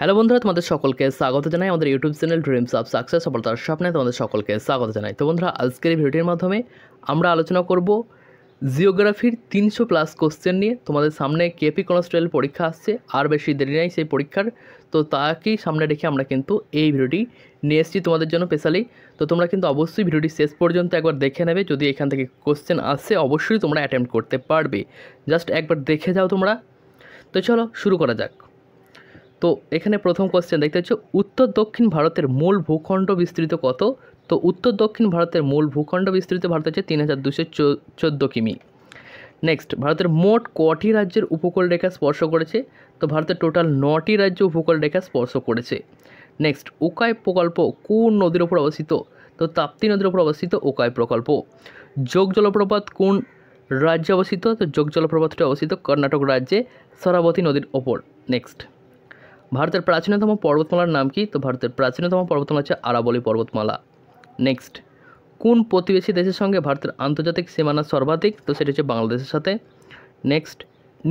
hello বন্ধুরা তোমাদের সকলকে স্বাগত জানাই আমাদের YouTube channel Dreams of Success সফলতার স্বপ্নে তোমাদের সকলকে স্বাগত জানাই তো বন্ধুরা আজকের এই ভিডিওটির মাধ্যমে আমরা আলোচনা করব জিওগ্রাফির তিনশো প্লাস কোশ্চেন নিয়ে তোমাদের সামনে কেপি কনস্টেল পরীক্ষা আসছে আর বেশি দেরি নাই সেই পরীক্ষার তো তাকেই সামনে রেখে আমরা কিন্তু এই ভিডিওটি নিয়ে এসেছি তোমাদের জন্য স্পেশালি তো তোমরা কিন্তু অবশ্যই ভিডিওটি শেষ পর্যন্ত একবার দেখে নেবে যদি এখান থেকে কোশ্চেন আসে অবশ্যই তোমরা অ্যাটেম্প্ট করতে পারবে জাস্ট একবার দেখে যাও তোমরা তো চলো শুরু করা যাক তো এখানে প্রথম কোশ্চেন দেখতে হচ্ছে উত্তর দক্ষিণ ভারতের মূল ভূখণ্ড বিস্তৃত কত তো উত্তর দক্ষিণ ভারতের মূল ভূখণ্ড বিস্তৃত ভারত হচ্ছে তিন হাজার দুশো চোদ্দো কিমি নেক্সট ভারতের মোট কটি রাজ্যের উপকূল রেখা স্পর্শ করেছে তো ভারতের টোটাল নটি রাজ্য উপকূল রেখা স্পর্শ করেছে নেক্সট উকায় প্রকল্প কোন নদীর ওপর অবস্থিত তো তাপ্তি নদীর ওপর অবস্থিত উকায় প্রকল্প যোগ জলপ্রপাত কোন রাজ্যে অবস্থিত তো যোগ জলপ্রপাতটি অবস্থিত কর্ণাটক রাজ্যে সরাবতী নদীর ওপর নেক্সট ভারতের প্রাচীনতম পর্বতমালার নাম কি তো ভারতের প্রাচীনতম পর্বতমালা হচ্ছে আরাবলী পর্বতমালা নেক্সট কোন প্রতিবেশী দেশের সঙ্গে ভারতের আন্তর্জাতিক সীমানা সর্বাধিক তো সেটি হচ্ছে বাংলাদেশের সাথে নেক্সট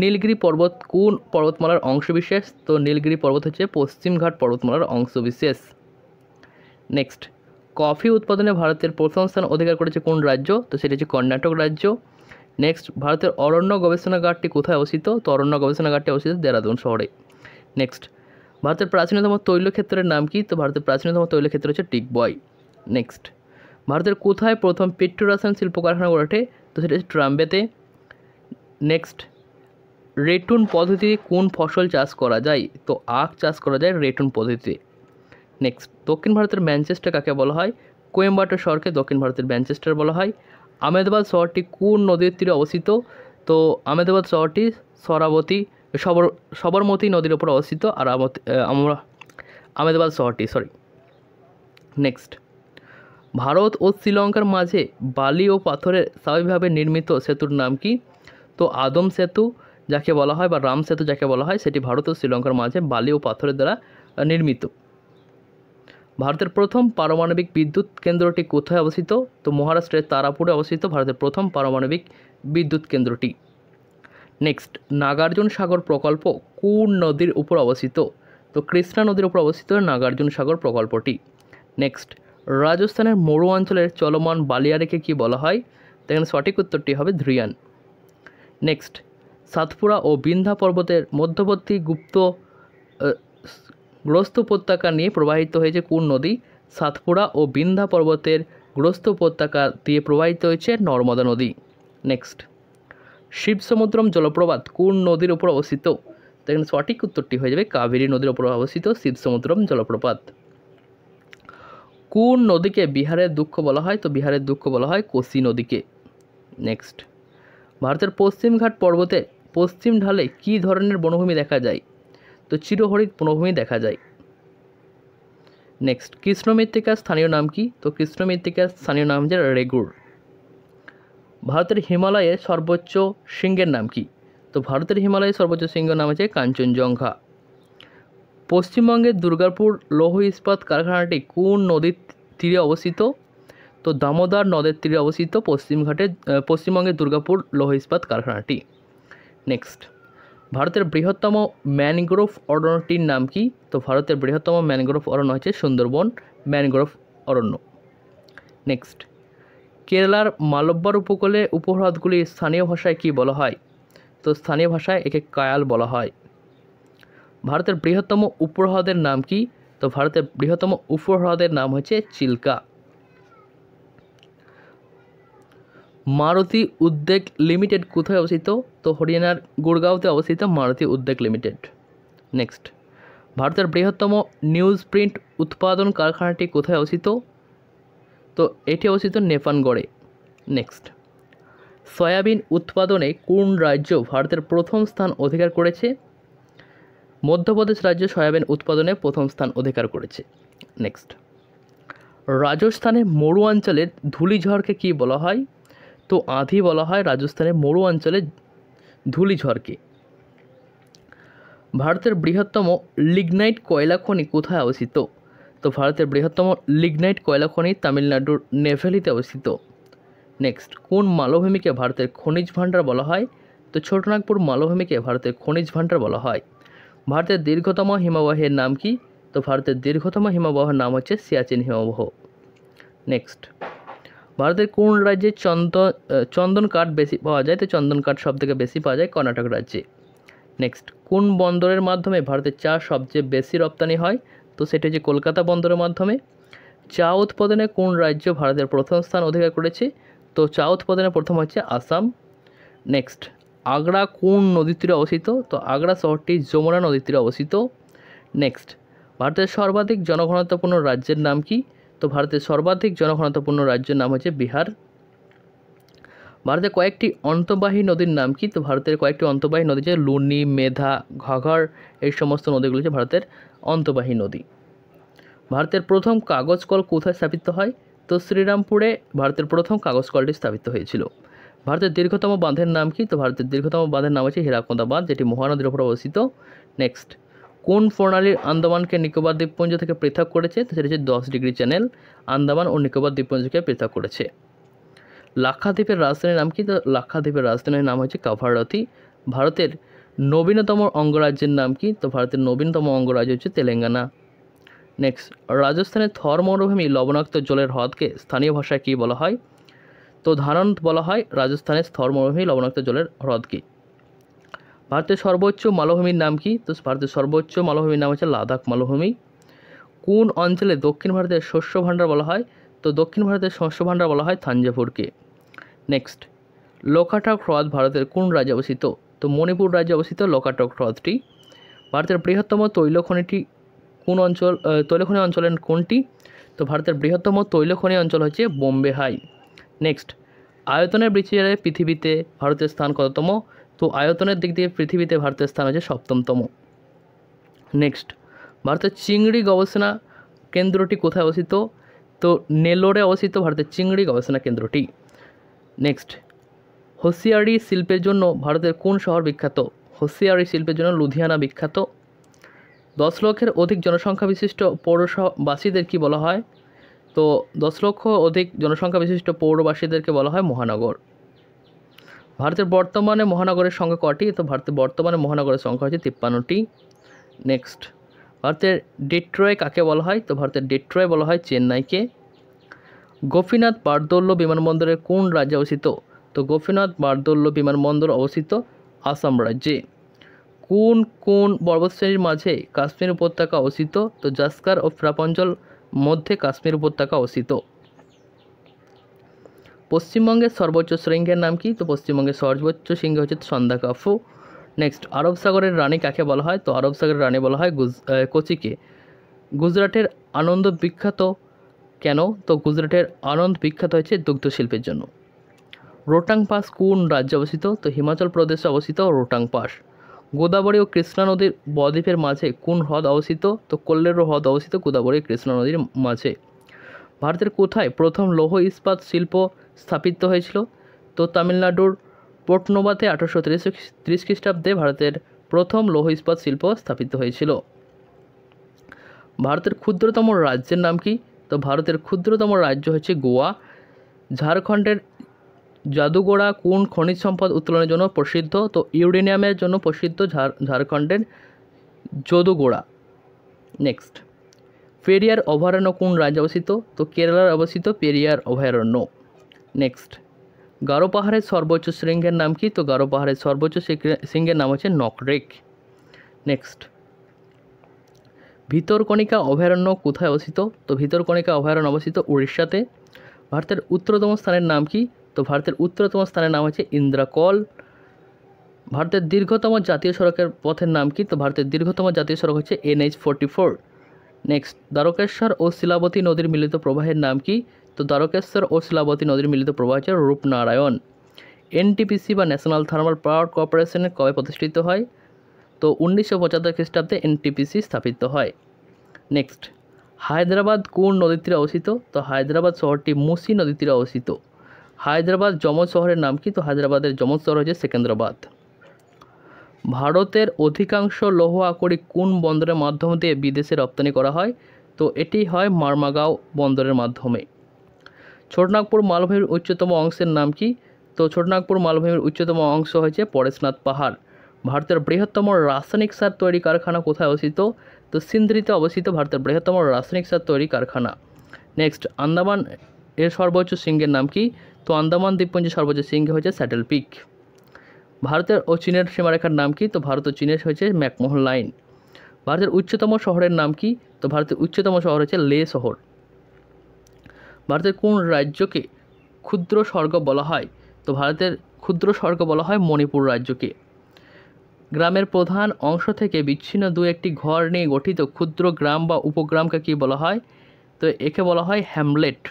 নীলগিরি পর্বত কোন পর্বতমালার অংশবিশেষ তো নীলগিরি পর্বত হচ্ছে পশ্চিমঘাট পর্বতমালার অংশবিশেষ নেক্সট কফি উৎপাদনে ভারতের প্রথম স্থান অধিকার করেছে কোন রাজ্য তো সেটি হচ্ছে কর্ণাটক রাজ্য নেক্সট ভারতের অরণ্য গবেষণাগারটি কোথায় অবস্থিত তো অরণ্য গবেষণাগারটি অবস্থিত দেরাদুন শহরে নেক্সট ভারতের প্রাচীনতম তৈল ক্ষেত্রের নাম কি তো ভারতের প্রাচীনতম তৈলক্ষেত্র হচ্ছে টিকবয় নেক্সট ভারতের কোথায় প্রথম পেট্রোরাসায়ন শিল্প কারখানা গড়ে ওঠে তো সেটা হচ্ছে ট্রাম্বেতে নেক্সট রেটুন পদ্ধতিতে কোন ফসল চাষ করা যায় তো আখ চাষ করা যায় রেটুন পদ্ধতিতে নেক্সট দক্ষিণ ভারতের ম্যানচেস্টার কাকে বলা হয় কোয়েম্বাটোর শহরকে দক্ষিণ ভারতের ম্যানচেস্টার বলা হয় আমেদাবাদ শহরটি কোন নদীর তীরে অবস্থিত তো আমেদাবাদ শহরটি সরাবতী সবর সবরমতী নদীর ওপর অবস্থিত আর আমরা আহমেদাবাদ শহরটি সরি নেক্সট ভারত ও শ্রীলঙ্কার মাঝে বালি ও পাথরের স্বাভাবিকভাবে নির্মিত সেতুর নাম কি তো আদম সেতু যাকে বলা হয় বা রাম সেতু যাকে বলা হয় সেটি ভারত ও শ্রীলঙ্কার মাঝে বালি ও পাথরের দ্বারা নির্মিত ভারতের প্রথম পারমাণবিক বিদ্যুৎ কেন্দ্রটি কোথায় অবস্থিত তো মহারাষ্ট্রের তারাপুরে অবস্থিত ভারতের প্রথম পারমাণবিক বিদ্যুৎ কেন্দ্রটি নেক্সট নাগার্জুন সাগর প্রকল্প কোন নদীর উপর অবস্থিত তো কৃষ্ণা নদীর উপর অবস্থিত নাগার্জুন সাগর প্রকল্পটি নেক্সট রাজস্থানের মরু অঞ্চলের চলমান বালিয়ারেকে কি বলা হয় এখানে সঠিক উত্তরটি হবে ধ্রিয়ান নেক্সট সাতপুরা ও বিন্ধা পর্বতের মধ্যবর্তী গুপ্ত গ্রস্ত উপত্যকা নিয়ে প্রবাহিত হয়েছে কোন নদী সাতপুরা ও বিন্ধা পর্বতের গ্রস্ত উপত্যকা দিয়ে প্রবাহিত হয়েছে নর্মদা নদী নেক্সট শিবসমুদ্রম জলপ্রপাত কোন নদীর উপর অবস্থিত এখানে সঠিক উত্তরটি হয়ে যাবে কাবেরী নদীর উপর অবস্থিত শিবসমুদ্রম জলপ্রপাত কোন নদীকে বিহারের দুঃখ বলা হয় তো বিহারের দুঃখ বলা হয় কোসি নদীকে নেক্সট ভারতের পশ্চিমঘাট পর্বতে পশ্চিম ঢালে কি ধরনের বনভূমি দেখা যায় তো চিরহরিত বনভূমি দেখা যায় নেক্সট কৃষ্ণ মৃত্তিকার স্থানীয় নাম কি তো কৃষ্ণ মৃত্তিকার স্থানীয় নাম যে রেগুড় ভারতের হিমালয়ে সর্বোচ্চ শৃঙ্গের নাম কি তো ভারতের হিমালয়ে সর্বোচ্চ শৃঙ্গের নাম আছে কাঞ্চনজঙ্ঘা পশ্চিমবঙ্গের দুর্গাপুর লৌহ ইস্পাত কারখানাটি কোন নদীর তীরে অবস্থিত তো দামোদর নদের তীরে অবস্থিত পশ্চিমঘাটে পশ্চিমবঙ্গের দুর্গাপুর লৌহ ইস্পাত কারখানাটি নেক্সট ভারতের বৃহত্তম ম্যানগ্রোভ অরণ্যটির নাম কি তো ভারতের বৃহত্তম ম্যানগ্রোভ অরণ্য হচ্ছে সুন্দরবন ম্যানগ্রোভ অরণ্য নেক্সট কেরালার মালব্বার উপকূলে উপহ্রদগুলি স্থানীয় ভাষায় কি বলা হয় তো স্থানীয় ভাষায় একে কায়াল বলা হয় ভারতের বৃহত্তম উপহ্রদের নাম কি তো ভারতের বৃহত্তম উপহ্রদের নাম হচ্ছে চিল্কা মারুতি উদ্যোগ লিমিটেড কোথায় অবস্থিত তো হরিয়ানার গুড়গাঁওতে অবস্থিত মারুতি উদ্যোগ লিমিটেড নেক্সট ভারতের বৃহত্তম নিউজ প্রিন্ট উৎপাদন কারখানাটি কোথায় অবস্থিত তো এটি অবস্থিত নেপানগড়ে নেক্সট সয়াবিন উৎপাদনে কোন রাজ্য ভারতের প্রথম স্থান অধিকার করেছে মধ্যপ্রদেশ রাজ্য সয়াবিন উৎপাদনে প্রথম স্থান অধিকার করেছে নেক্সট রাজস্থানে মরু অঞ্চলের ধূলিঝড়কে কি বলা হয় তো আধি বলা হয় রাজস্থানে মরু অঞ্চলের ধুলিঝড়কে ভারতের বৃহত্তম লিগনাইট কয়লা খনি কোথায় অবস্থিত তো ভারতের বৃহত্তম লিগনাইট কয়লা খনি তামিলনাড়ুর নেভেলিতে অবস্থিত নেক্সট কোন মালভূমিকে ভারতের খনিজ ভাণ্ডার বলা হয় তো ছোটনাগপুর মালভূমিকে ভারতের খনিজ ভাণ্ডার বলা হয় ভারতের দীর্ঘতম হিমবাহের নাম কি তো ভারতের দীর্ঘতম হিমবাহের নাম হচ্ছে সিয়াচিন হিমবাহ নেক্সট ভারতের কোন রাজ্যে চন্দ চন্দন কাঠ বেশি পাওয়া যায় তো চন্দন কাঠ থেকে বেশি পাওয়া যায় কর্ণাটক রাজ্যে নেক্সট কোন বন্দরের মাধ্যমে ভারতের চা সবচেয়ে বেশি রপ্তানি হয় তো সেটা যে কলকাতা বন্দরের মাধ্যমে চা উৎপাদনে কোন রাজ্য ভারতের প্রথম স্থান অধিকার করেছে তো চা উৎপাদনে প্রথম হচ্ছে আসাম নেক্সট আগ্রা কোন নদীর তীরে অবস্থিত তো আগ্রা শহরটি যমুনা নদীর তীরে অবস্থিত নেক্সট ভারতের সর্বাধিক জনঘনত্বপূর্ণ রাজ্যের নাম কি তো ভারতের সর্বাধিক জনঘনত্বপূর্ণ রাজ্যের নাম হচ্ছে বিহার ভারতের কয়েকটি অন্তবাহী নদীর নাম কি তো ভারতের কয়েকটি অন্তবাহী নদী যে লুনি মেধা ঘাঘর এই সমস্ত নদীগুলো হচ্ছে ভারতের অন্তবাহী নদী ভারতের প্রথম কাগজ কল কোথায় স্থাপিত হয় তো শ্রীরামপুরে ভারতের প্রথম কাগজ কলটি স্থাপিত হয়েছিল ভারতের দীর্ঘতম বাঁধের নাম কি তো ভারতের দীর্ঘতম বাঁধের নাম আছে হীরাকুন্দা বাঁধ যেটি মহানদীর উপর অবস্থিত নেক্সট কোন প্রণালীর আন্দামানকে নিকোবর দ্বীপপুঞ্জ থেকে পৃথক করেছে তো সেটি হচ্ছে দশ ডিগ্রি চ্যানেল আন্দামান ও নিকোবর দ্বীপপুঞ্জকে পৃথক করেছে লাক্ষাদ্বীপের রাজধানীর নাম কি তো লাক্ষাদ্বীপের রাজধানীর নাম হচ্ছে কাভারতি ভারতের নবীনতম অঙ্গরাজ্যের নাম কি তো ভারতের নবীনতম অঙ্গরাজ্য হচ্ছে তেলেঙ্গানা নেক্সট রাজস্থানের থর মরুভূমি লবণাক্ত জলের হ্রদকে স্থানীয় ভাষায় কী বলা হয় তো ধারণ বলা হয় রাজস্থানের থর মরুভূমি লবণাক্ত জলের হ্রদকে ভারতের সর্বোচ্চ মালভূমির নাম কি তো ভারতের সর্বোচ্চ মালভূমির নাম হচ্ছে লাদাখ মালভূমি কোন অঞ্চলে দক্ষিণ ভারতের শস্য ভাণ্ডার বলা হয় তো দক্ষিণ ভারতের শস্য ভাণ্ডার বলা হয় থাঞ্জাভুরকে নেক্সট লোকাঠাক হ্রদ ভারতের কোন রাজ্যে অবস্থিত তো মণিপুর রাজ্যে অবস্থিত লোকাটক হ্রদটি ভারতের বৃহত্তম তৈল খনিটি কোন অঞ্চল তৈলখনি অঞ্চলের কোনটি তো ভারতের বৃহত্তম তৈলখনি অঞ্চল হচ্ছে বোম্বে হাই নেক্সট আয়তনের বিচারে পৃথিবীতে ভারতের স্থান কততম তো আয়তনের দিক দিয়ে পৃথিবীতে ভারতের স্থান হচ্ছে সপ্তমতম নেক্সট ভারতের চিংড়ি গবেষণা কেন্দ্রটি কোথায় অবস্থিত তো নেলোরে অবস্থিত ভারতের চিংড়ি গবেষণা কেন্দ্রটি নেক্সট হোসিয়ারি শিল্পের জন্য ভারতের কোন শহর বিখ্যাত হোসিয়ারি শিল্পের জন্য লুধিয়ানা বিখ্যাত দশ লক্ষের অধিক জনসংখ্যা বিশিষ্ট পৌরবাসীদের কি বলা হয় তো দশ লক্ষ অধিক জনসংখ্যা বিশিষ্ট পৌরবাসীদেরকে বলা হয় মহানগর ভারতের বর্তমানে মহানগরের সংখ্যা কটি তো ভারতের বর্তমানে মহানগরের সংখ্যা হচ্ছে তিপ্পান্নটি নেক্সট ভারতের ডিট্রয় কাকে বলা হয় তো ভারতের ডিট্রয় বলা হয় চেন্নাইকে গোপীনাথ পারদৌল্য বিমানবন্দরের কোন রাজ্যে অবস্থিত তো গোপীনাথ বারদৌল্য বিমানবন্দর অবস্থিত আসাম রাজ্যে কোন কোন পর্বতশ্রেণীর মাঝে কাশ্মীর উপত্যকা অবস্থিত তো জাস্কার ও ফ্রাপাঞ্চল মধ্যে কাশ্মীর উপত্যকা অবস্থিত পশ্চিমবঙ্গের সর্বোচ্চ শৃঙ্গের নাম কি তো পশ্চিমবঙ্গের সর্বোচ্চ শৃঙ্গ হচ্ছে সন্ধ্যাকাফু নেক্সট আরব সাগরের রানী কাকে বলা হয় তো আরব সাগরের রানী বলা হয় গুজ কোচিকে গুজরাটের আনন্দ বিখ্যাত কেন তো গুজরাটের আনন্দ বিখ্যাত হয়েছে দুগ্ধ শিল্পের জন্য রোটাং পাস কোন রাজ্যে অবস্থিত তো হিমাচল প্রদেশে অবস্থিত রোটাং পাস গোদাবরী ও কৃষ্ণা নদীর বদ্বীপের মাঝে কোন হ্রদ অবস্থিত তো কল্লেরো হ্রদ অবস্থিত গোদাবরী কৃষ্ণা নদীর মাঝে ভারতের কোথায় প্রথম লৌহ ইস্পাত শিল্প স্থাপিত হয়েছিল তো তামিলনাড়ুর পটনোবাতে আঠারোশো তিরিশ খ্রিস্টাব্দে ভারতের প্রথম লৌহ ইস্পাত শিল্প স্থাপিত হয়েছিল ভারতের ক্ষুদ্রতম রাজ্যের নাম কি তো ভারতের ক্ষুদ্রতম রাজ্য হচ্ছে গোয়া ঝাড়খণ্ডের জাদুগোড়া কোন খনিজ সম্পদ উত্তোলনের জন্য প্রসিদ্ধ তো ইউরেনিয়ামের জন্য প্রসিদ্ধ ঝাড়খণ্ডের যদুগোড়া নেক্সট পেরিয়ার অভয়ারণ্য কোন রাজ্যে অবস্থিত তো কেরালার অবস্থিত পেরিয়ার অভয়ারণ্য নেক্সট গারো পাহাড়ের সর্বোচ্চ শৃঙ্গের নাম কি তো গারো পাহাড়ের সর্বোচ্চ শৃঙ্গের নাম হচ্ছে নকরেক নেক্সট ভিতরকণিকা অভয়ারণ্য কোথায় অবস্থিত তো ভিতরকণিকা অভয়ারণ্য অবস্থিত উড়িষ্যাতে ভারতের উত্তরতম স্থানের নাম কি তো ভারতের উত্তরতম স্থানের নাম হচ্ছে ইন্দ্রাকল ভারতের দীর্ঘতম জাতীয় সড়কের পথের নাম কি তো ভারতের দীর্ঘতম জাতীয় সড়ক হচ্ছে NH forty four next Dwarakeswar ও শিলাবতী নদীর মিলিত প্রবাহের নাম কি তো দ্বারকেশ্বর ও শিলাবতী নদীর মিলিত প্রবাহ হচ্ছে রূপনারায়ণ এনটিপিসি বা ন্যাশনাল থার্মাল পাওয়ার কর্পোরেশনের কবে প্রতিষ্ঠিত হয় তো উনিশশো পঁচাত্তর খ্রিস্টাব্দে এনটিপিসি স্থাপিত হয় নেক্সট হায়দ্রাবাদ কোন নদীর তীরে অবস্থিত তো হায়দ্রাবাদ শহরটি মুসি নদীর তীরে অবস্থিত হায়দ্রাবাদ যমজ শহরের নাম কি তো হায়দ্রাবাদের যমজ শহর হচ্ছে সেকেন্দ্রাবাদ ভারতের অধিকাংশ লৌহ আকরিক কোন বন্দরের মাধ্যম দিয়ে বিদেশে রপ্তানি করা হয় তো এটি হয় মারমাগাঁও বন্দরের মাধ্যমে ছোটনাগপুর মালভূমির উচ্চতম অংশের নাম কি তো ছোটনাগপুর মালভূমির উচ্চতম অংশ হয়েছে পরেশনাথ পাহাড় ভারতের বৃহত্তম রাসায়নিক সার তৈরি কারখানা কোথায় অবস্থিত তো সিন্দ্রিতে অবস্থিত ভারতের বৃহত্তম রাসায়নিক সার তৈরি কারখানা নেক্সট আন্দামান এর সর্বোচ্চ শৃঙ্গের নাম কি তো আন্দামান দ্বীপপুঞ্জের সর্বোচ্চ শৃঙ্গে হয়েছে স্যাটেল পিক ভারতের ও চীনের সীমারেখার নাম কি তো ভারত ও চীনের হয়েছে ম্যাকমোহন লাইন ভারতের উচ্চতম শহরের নাম কি তো ভারতের উচ্চতম শহর হচ্ছে লে শহর ভারতের কোন রাজ্যকে ক্ষুদ্র স্বর্গ বলা হয় তো ভারতের ক্ষুদ্র স্বর্গ বলা হয় মণিপুর রাজ্যকে গ্রামের প্রধান অংশ থেকে বিচ্ছিন্ন দু একটি ঘর নিয়ে গঠিত ক্ষুদ্র গ্রাম বা উপগ্রামকে কী বলা হয় তো একে বলা হয় হ্যামলেট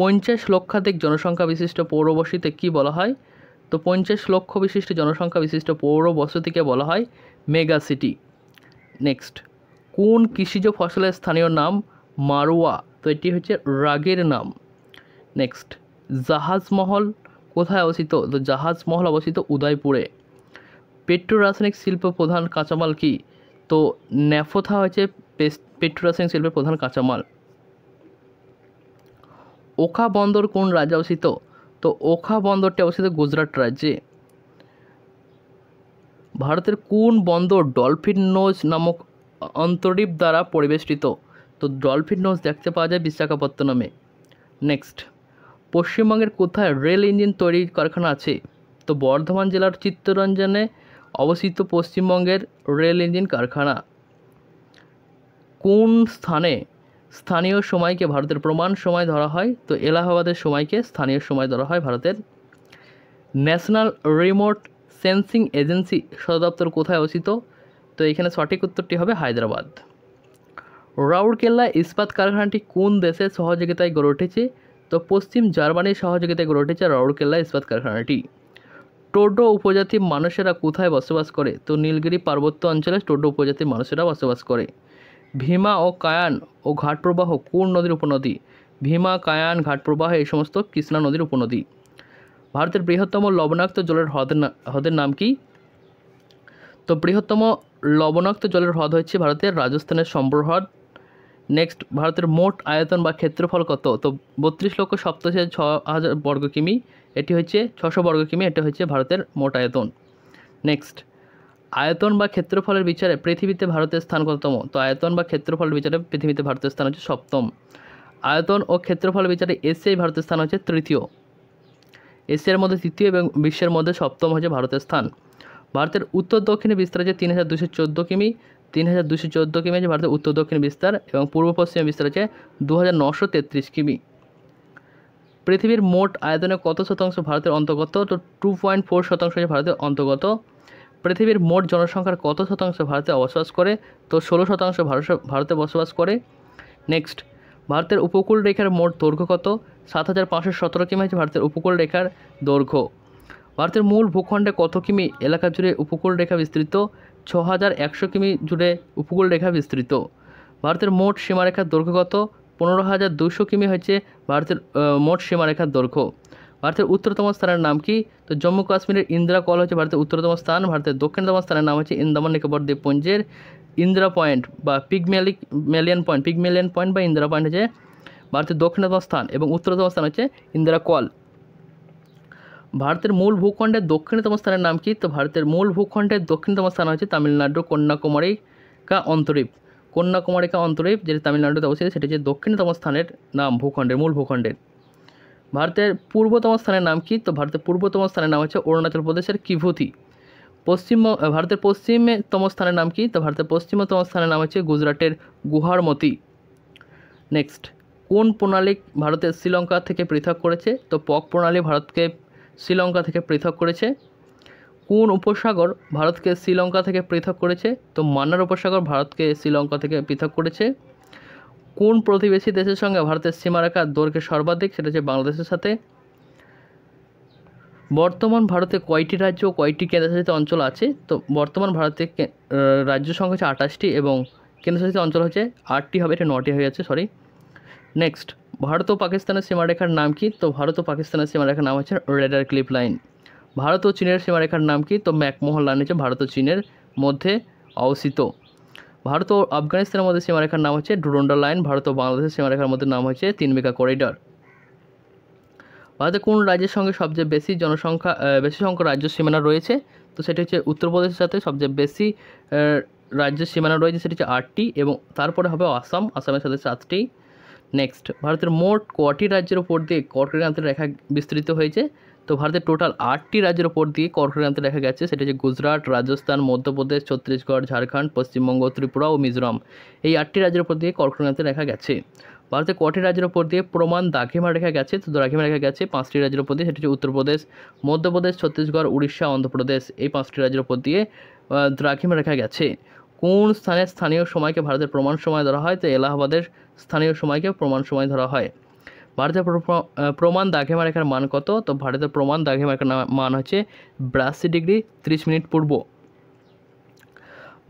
পঞ্চাশ লক্ষাধিক জনসংখ্যা বিশিষ্ট পৌরবসতিতে কি বলা হয় তো পঞ্চাশ লক্ষ বিশিষ্ট জনসংখ্যা বিশিষ্ট পৌর বসতিকে বলা হয় মেগা সিটি নেক্সট কোন কৃষিজ ফসলের স্থানীয় নাম মারোয়া তো এটি হচ্ছে রাগের নাম নেক্সট জাহাজমহল কোথায় অবস্থিত তো জাহাজমহল অবস্থিত উদয়পুরে পেট্রোরাসায়নিক শিল্প প্রধান কাঁচামাল কি তো ন্যাফোথা হচ্ছে পেট্রোরাসায়নিক শিল্পের প্রধান কাঁচামাল ওখা বন্দর কোন রাজ্যে অবস্থিত তো ওখা বন্দরটি অবস্থিত গুজরাট রাজ্যে ভারতের কোন বন্দর ডলফিন নোজ নামক অন্তরীপ দ্বারা পরিবেষ্টিত তো ডলফিন নোজ দেখতে পাওয়া যায় বিশাখাপত্তনমে নেক্সট পশ্চিমবঙ্গের কোথায় রেল ইঞ্জিন তৈরির কারখানা আছে তো বর্ধমান জেলার চিত্তরঞ্জনে অবস্থিত পশ্চিমবঙ্গের রেল ইঞ্জিন কারখানা কোন স্থানে স্থানীয় সময়কে ভারতের প্রমাণ সময় ধরা হয় তো এলাহাবাদের সময়কে স্থানীয় সময় ধরা হয় ভারতের ন্যাশনাল রিমোট সেন্সিং এজেন্সি সদর দপ্তর কোথায় অবস্থিত তো এখানে সঠিক উত্তরটি হবে হায়দ্রাবাদ রাউরকেল্লা ইস্পাত কারখানাটি কোন দেশের সহযোগিতায় গড়ে উঠেছে তো পশ্চিম জার্মানির সহযোগিতায় গড়ে উঠেছে রাউরকেল্লা ইস্পাত কারখানাটি টোডো উপজাতির মানুষেরা কোথায় বসবাস করে তো নীলগিরি পার্বত্য অঞ্চলে টোডো উপজাতির মানুষেরা বসবাস করে ভীমা ও কায়ান ও ঘাটপ্রবাহ কোন নদীর উপনদী ভীমা কায়ান ঘাটপ্রবাহ এই সমস্ত কৃষ্ণা নদীর উপনদী ভারতের বৃহত্তম লবণাক্ত জলের হ্রদের হ্রদের নাম কি তো বৃহত্তম লবণাক্ত জলের হ্রদ হচ্ছে ভারতের রাজস্থানের সম্বর হ্রদ নেক্সট ভারতের মোট আয়তন বা ক্ষেত্রফল কত তো বত্রিশ লক্ষ সপ্তাশি ছ হাজার বর্গ কিমি এটি হচ্ছে ছশো বর্গ কিমি এটা হচ্ছে ভারতের মোট আয়তন নেক্সট আয়তন বা ক্ষেত্রফলের বিচারে পৃথিবীতে ভারতের স্থান কততম তো আয়তন বা ক্ষেত্রফলের বিচারে পৃথিবীতে ভারতের স্থান হচ্ছে সপ্তম আয়তন ও ক্ষেত্রফল বিচারে এশিয়ায় ভারতের স্থান হচ্ছে তৃতীয় এশিয়ার মধ্যে তৃতীয় এবং বিশ্বের মধ্যে সপ্তম হচ্ছে ভারতের স্থান ভারতের উত্তর দক্ষিণে বিস্তার হচ্ছে তিন হাজার দুশো চোদ্দো কিমি তিন হাজার দুশো চোদ্দো কিমি আছে ভারতের উত্তর দক্ষিণ বিস্তার এবং পূর্ব পশ্চিমে বিস্তার আছে দু হাজার নশো তেত্রিশ কিমি পৃথিবীর মোট আয়তনে কত শতাংশ ভারতের অন্তর্গত তো টু পয়েন্ট ফোর শতাংশ হচ্ছে ভারতের অন্তর্গত পৃথিবীর মোট জনসংখ্যার কত শতাংশ ভারতে বসবাস করে তো ষোলো শতাংশ ভারতে বসবাস করে নেক্সট ভারতের উপকূল রেখার মোট দৈর্ঘ্য কত সাত হাজার পাঁচশো সতেরো কিমি হচ্ছে ভারতের উপকূল রেখার দৈর্ঘ্য ভারতের মূল ভূখণ্ডে কত কিমি এলাকা জুড়ে উপকূল রেখা বিস্তৃত ছ হাজার একশো কিমি জুড়ে উপকূল রেখা বিস্তৃত ভারতের মোট সীমারেখার দৈর্ঘ্য কত পনেরো হাজার দুশো কিমি হচ্ছে ভারতের মোট সীমারেখার দৈর্ঘ্য ভারতের উত্তরতম স্থানের নাম কি তো জম্মু কাশ্মীরের ইন্দিরা কল হচ্ছে ভারতের উত্তরতম স্থান ভারতের দক্ষিণতম স্থানের নাম হচ্ছে ইন্দামান নিকোবর দ্বীপপুঞ্জের ইন্দিরা পয়েন্ট বা পিগমেলিক মেলিয়ান পয়েন্ট পিগমেলিয়ান পয়েন্ট বা ইন্দিরা পয়েন্ট হচ্ছে ভারতের দক্ষিণতম স্থান এবং উত্তরতম স্থান হচ্ছে ইন্দিরা কল ভারতের মূল ভূখণ্ডের দক্ষিণতম স্থানের নাম কি তো ভারতের মূল ভূখণ্ডের দক্ষিণতম স্থান হচ্ছে তামিলনাড়ু কন্যাকুমারিকা অন্তরীপ কন্যাকুমারিকা অন্তরীপ যেটি তামিলনাড়ুতে অবস্থিত সেটি হচ্ছে দক্ষিণতম স্থানের নাম ভূখণ্ডের মূল ভূখণ্ডের ভারতের পূর্বতম স্থানের নাম কি তো ভারতের পূর্বতম স্থানের নাম হচ্ছে অরুণাচল প্রদেশের কিভূতি পশ্চিম ভারতের পশ্চিমতম স্থানের নাম কি তো ভারতের পশ্চিমতম স্থানের নাম হচ্ছে গুজরাটের গুহারমতি নেক্সট কোন প্রণালী ভারতের শ্রীলঙ্কা থেকে পৃথক করেছে তো পক প্রণালী ভারতকে শ্রীলঙ্কা থেকে পৃথক করেছে কোন উপসাগর ভারতকে শ্রীলঙ্কা থেকে পৃথক করেছে তো মান্নার উপসাগর ভারতকে শ্রীলঙ্কা থেকে পৃথক করেছে কোন প্রতিবেশী দেশের সঙ্গে ভারতের সীমারেখার দৈর্ঘ্যে সর্বাধিক সেটা হচ্ছে বাংলাদেশের সাথে বর্তমান ভারতে কয়টি রাজ্য ও কয়টি কেন্দ্রশাসিত অঞ্চল আছে তো বর্তমান ভারতে রাজ্য সংখ্যা হচ্ছে আঠাশটি এবং কেন্দ্রশাসিত অঞ্চল হচ্ছে আটটি হবে এটা নটি হয়ে যাচ্ছে সরি নেক্সট ভারত ও পাকিস্তানের সীমারেখার নাম কি তো ভারত ও পাকিস্তানের সীমারেখার নাম হচ্ছে রেডার ক্লিপ লাইন ভারত ও চীনের সীমারেখার নাম কি তো ম্যাকমোহন লাইন হচ্ছে ভারত ও চীনের মধ্যে অবস্থিত ভারত ও আফগানিস্তানের মধ্যে সীমারেখার নাম হচ্ছে ডুরন্ডা লাইন ভারত ও বাংলাদেশের সীমারেখার মধ্যে নাম হচ্ছে তিন মেগা করিডর ভারতের কোন রাজ্যের সঙ্গে সবচেয়ে বেশি জনসংখ্যা বেশি সংখ্যক রাজ্য সীমানা রয়েছে তো সেটি হচ্ছে উত্তরপ্রদেশের সাথে সবচেয়ে বেশি রাজ্যের সীমানা রয়েছে সেটি হচ্ছে আটটি এবং তারপরে হবে আসাম আসামের সাথে সাতটি নেক্সট ভারতের মোট কটি রাজ্যের উপর দিয়ে কর্কটক্রান্তের রেখা বিস্তৃত হয়েছে তো ভারতের টোটাল আটটি রাজ্যের ওপর দিয়ে কর্কট আনতে দেখা গেছে সেটা হচ্ছে গুজরাট রাজস্থান মধ্যপ্রদেশ ছত্তিশগড় ঝাড়খণ্ড পশ্চিমবঙ্গ ত্রিপুরা ও মিজোরাম এই আটটি রাজ্যের ওপর দিয়ে কর্কট আনতে দেখা গেছে ভারতের কটি রাজ্যের ওপর দিয়ে প্রমাণ দাঘিমা রেখা গেছে তো দাঘিমা রেখা গেছে পাঁচটি রাজ্যের ওপর দিয়ে সেটি হচ্ছে উত্তরপ্রদেশ মধ্যপ্রদেশ ছত্তিশগড় উড়িষ্যা অন্ধ্রপ্রদেশ এই পাঁচটি রাজ্যের ওপর দিয়ে দ্রাঘিমা রেখা গেছে কোন স্থানে স্থানীয় সময়কে ভারতের প্রমাণ সময় ধরা হয় তো এলাহাবাদের স্থানীয় সময়কে প্রমাণ সময় ধরা হয় ভারতের প্রমাণ মারেখার মান কত তো ভারতের প্রমাণ মারেখার মান হচ্ছে বিরাশি ডিগ্রি ত্রিশ মিনিট পূর্ব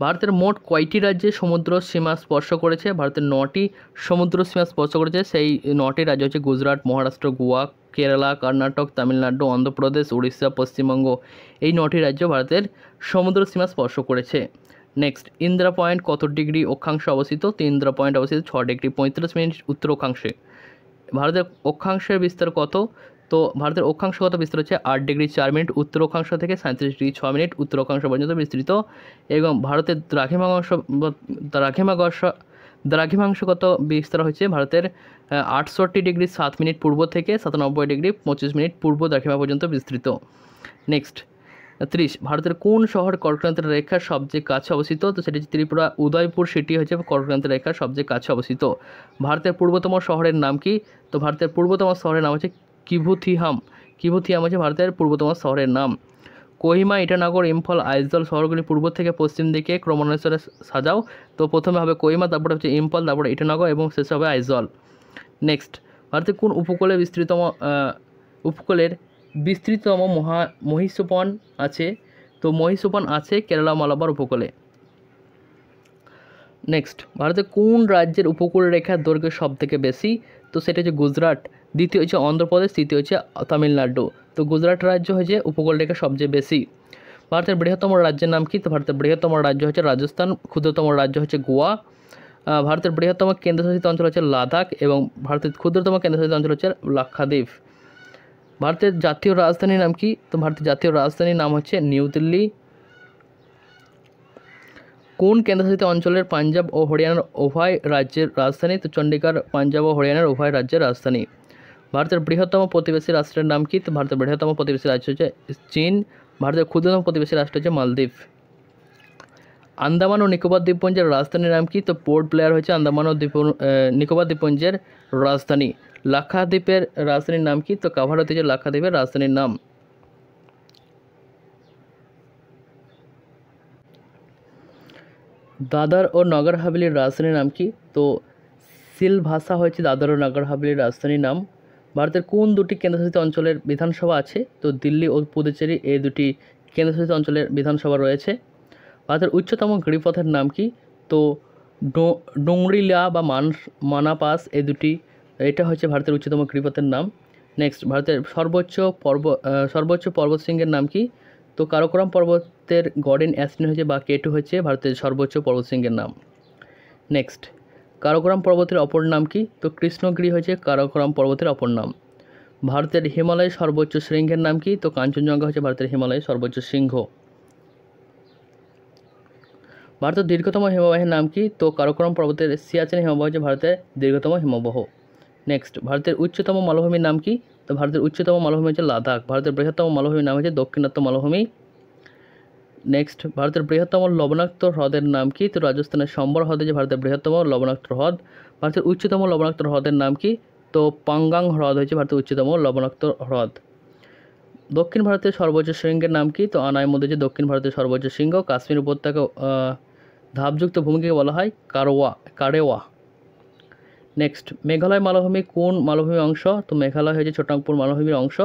ভারতের মোট কয়টি রাজ্যে সমুদ্র সীমা স্পর্শ করেছে ভারতের নটি সমুদ্র সীমা স্পর্শ করেছে সেই নটি রাজ্য হচ্ছে গুজরাট মহারাষ্ট্র গোয়া কেরালা কর্ণাটক তামিলনাড়ু অন্ধ্রপ্রদেশ উড়িষ্যা পশ্চিমবঙ্গ এই নটি রাজ্য ভারতের সমুদ্র সীমা স্পর্শ করেছে নেক্সট ইন্দ্রা পয়েন্ট কত ডিগ্রি অক্ষাংশে অবস্থিত তো ইন্দ্রা পয়েন্ট অবস্থিত ছ ডিগ্রি পঁয়ত্রিশ মিনিট উত্তর অক্ষাংশে ভারতের অক্ষাংশের বিস্তার কত তো ভারতের অক্ষাংশগত বিস্তার হচ্ছে আট ডিগ্রি চার মিনিট উত্তর অক্ষাংশ থেকে সাঁত্রিশ ডিগ্রি ছ মিনিট উত্তর অক্ষাংশ পর্যন্ত বিস্তৃত এবং ভারতের দ্রাঘিমাংশ দ্রাঘিমাংশ দ্রাঘিমাংশগত বিস্তার হচ্ছে ভারতের আটষট্টি ডিগ্রি সাত মিনিট পূর্ব থেকে সাতানব্বই ডিগ্রি পঁচিশ মিনিট পূর্ব দ্রাঘিমা পর্যন্ত বিস্তৃত নেক্সট ত্রিশ ভারতের কোন শহর কর্কক্রান্তের রেখার সবচেয়ে কাছে অবস্থিত তো সেটি ত্রিপুরা উদয়পুর সিটি হচ্ছে কর্কক্রান্তের রেখার সবচেয়ে কাছে অবস্থিত ভারতের পূর্বতম শহরের নাম কি তো ভারতের পূর্বতম শহরের নাম হচ্ছে কিভুথিহাম কিভুথিহাম হচ্ছে ভারতের পূর্বতম শহরের নাম কোহিমা ইটানগর ইম্ফল আইজল শহরগুলি পূর্ব থেকে পশ্চিম দিকে ক্রমান্বয়ে সাজাও তো প্রথমে হবে কোহিমা তারপরে হচ্ছে ইম্ফল তারপরে ইটানগর এবং শেষে হবে আইজল নেক্সট ভারতের কোন উপকূলে বিস্তৃতম উপকূলের বিস্তৃততম মহা মহিষোপন আছে তো মহিষোপন আছে কেরালা মালাবার উপকূলে নেক্সট ভারতে কোন রাজ্যের উপকূল রেখার দৈর্ঘ্য সব থেকে বেশি তো সেটা হচ্ছে গুজরাট দ্বিতীয় হচ্ছে অন্ধ্রপ্রদেশ তৃতীয় হচ্ছে তামিলনাড়ু তো গুজরাট রাজ্য হচ্ছে উপকূল রেখা সবচেয়ে বেশি ভারতের বৃহত্তম রাজ্যের নাম কি তো ভারতের বৃহত্তম রাজ্য হচ্ছে রাজস্থান ক্ষুদ্রতম রাজ্য হচ্ছে গোয়া ভারতের বৃহত্তম কেন্দ্রশাসিত অঞ্চল হচ্ছে লাদাখ এবং ভারতের ক্ষুদ্রতম কেন্দ্রশাসিত অঞ্চল হচ্ছে লাক্ষাদ্বীপ ভারতের জাতীয় রাজধানীর নাম কি তো ভারতের জাতীয় রাজধানীর নাম হচ্ছে নিউ দিল্লি কোন কেন্দ্রশাসিত অঞ্চলের পাঞ্জাব ও হরিয়ানার উভয় রাজ্যের রাজধানী তো চণ্ডীগড় পাঞ্জাব ও হরিয়ানার উভয় রাজ্যের রাজধানী ভারতের বৃহত্তম প্রতিবেশী রাষ্ট্রের নাম কি তো ভারতের বৃহত্তম প্রতিবেশী রাজ্য হচ্ছে চীন ভারতের ক্ষুদ্রতম প্রতিবেশী রাষ্ট্র হচ্ছে মালদ্বীপ আন্দামান ও নিকোবর দ্বীপপুঞ্জের রাজধানীর নাম কি তো পোর্ট ব্লেয়ার হচ্ছে আন্দামান ও দ্বীপ নিকোবর দ্বীপপুঞ্জের রাজধানী লাক্ষাদ্বীপের রাজধানীর নাম কি তো কাভার হচ্ছে লাক্ষাদ্বীপের রাজধানীর নাম দাদার ও নগর হাবিলির রাজধানীর নাম কি তো সিল ভাষা হয়েছে দাদার ও নগর হাবিলির রাজধানীর নাম ভারতের কোন দুটি কেন্দ্রশাসিত অঞ্চলের বিধানসভা আছে তো দিল্লি ও পুদুচেরি এই দুটি কেন্দ্রশাসিত অঞ্চলের বিধানসভা রয়েছে ভারতের উচ্চতম গিরিপথের নাম কি তো ডোংরিলা বা মানস মানাপাস এই দুটি এটা হচ্ছে ভারতের উচ্চতম গিরিপথের নাম নেক্সট ভারতের সর্বোচ্চ পর্ব সর্বোচ্চ পর্বতশৃঙ্গের নাম কি তো কারাকোরাম পর্বতের গডেন অ্যাসিন হয়েছে বা কেটু হচ্ছে ভারতের সর্বোচ্চ পর্বতশৃঙ্গের নাম নেক্সট কারাকোরাম পর্বতের অপর নাম কি তো কৃষ্ণগিরি হয়েছে কারাকোরাম পর্বতের অপর নাম ভারতের হিমালয় সর্বোচ্চ শৃঙ্গের নাম কি তো কাঞ্চনজঙ্ঘা হচ্ছে ভারতের হিমালয় সর্বোচ্চ সিংহ ভারতের দীর্ঘতম হিমবাহের নাম কি তো কারাকোরাম পর্বতের সিয়াচেন হিমবাহ হচ্ছে ভারতের দীর্ঘতম হিমবাহ নেক্সট ভারতের উচ্চতম মালভূমির নাম কি তো ভারতের উচ্চতম মালভূমি হচ্ছে লাদাখ ভারতের বৃহত্তম মালভূমির নাম হচ্ছে দক্ষিণাত্য মালভূমি নেক্সট ভারতের বৃহত্তম লবণাক্ত হ্রদের নাম কি তো রাজস্থানের সম্বর হ্রদে যে ভারতের বৃহত্তম লবণাক্ত হ্রদ ভারতের উচ্চতম লবণাক্ত হ্রদের নাম কি তো পাঙ্গাং হ্রদ হচ্ছে ভারতের উচ্চতম লবণাক্ত হ্রদ দক্ষিণ ভারতের সর্বোচ্চ শৃঙ্গের নাম কি তো আনায় মধ্যে যে দক্ষিণ ভারতের সর্বোচ্চ শৃঙ্গ কাশ্মীর উপত্যকা ধাপযুক্ত ভূমিকে বলা হয় কারোয়া কারেওয়া নেক্সট মেঘালয় মালভূমি কোন মালভূমি অংশ তো মেঘালয় হয়েছে ছোটাংপুর মালভূমির অংশ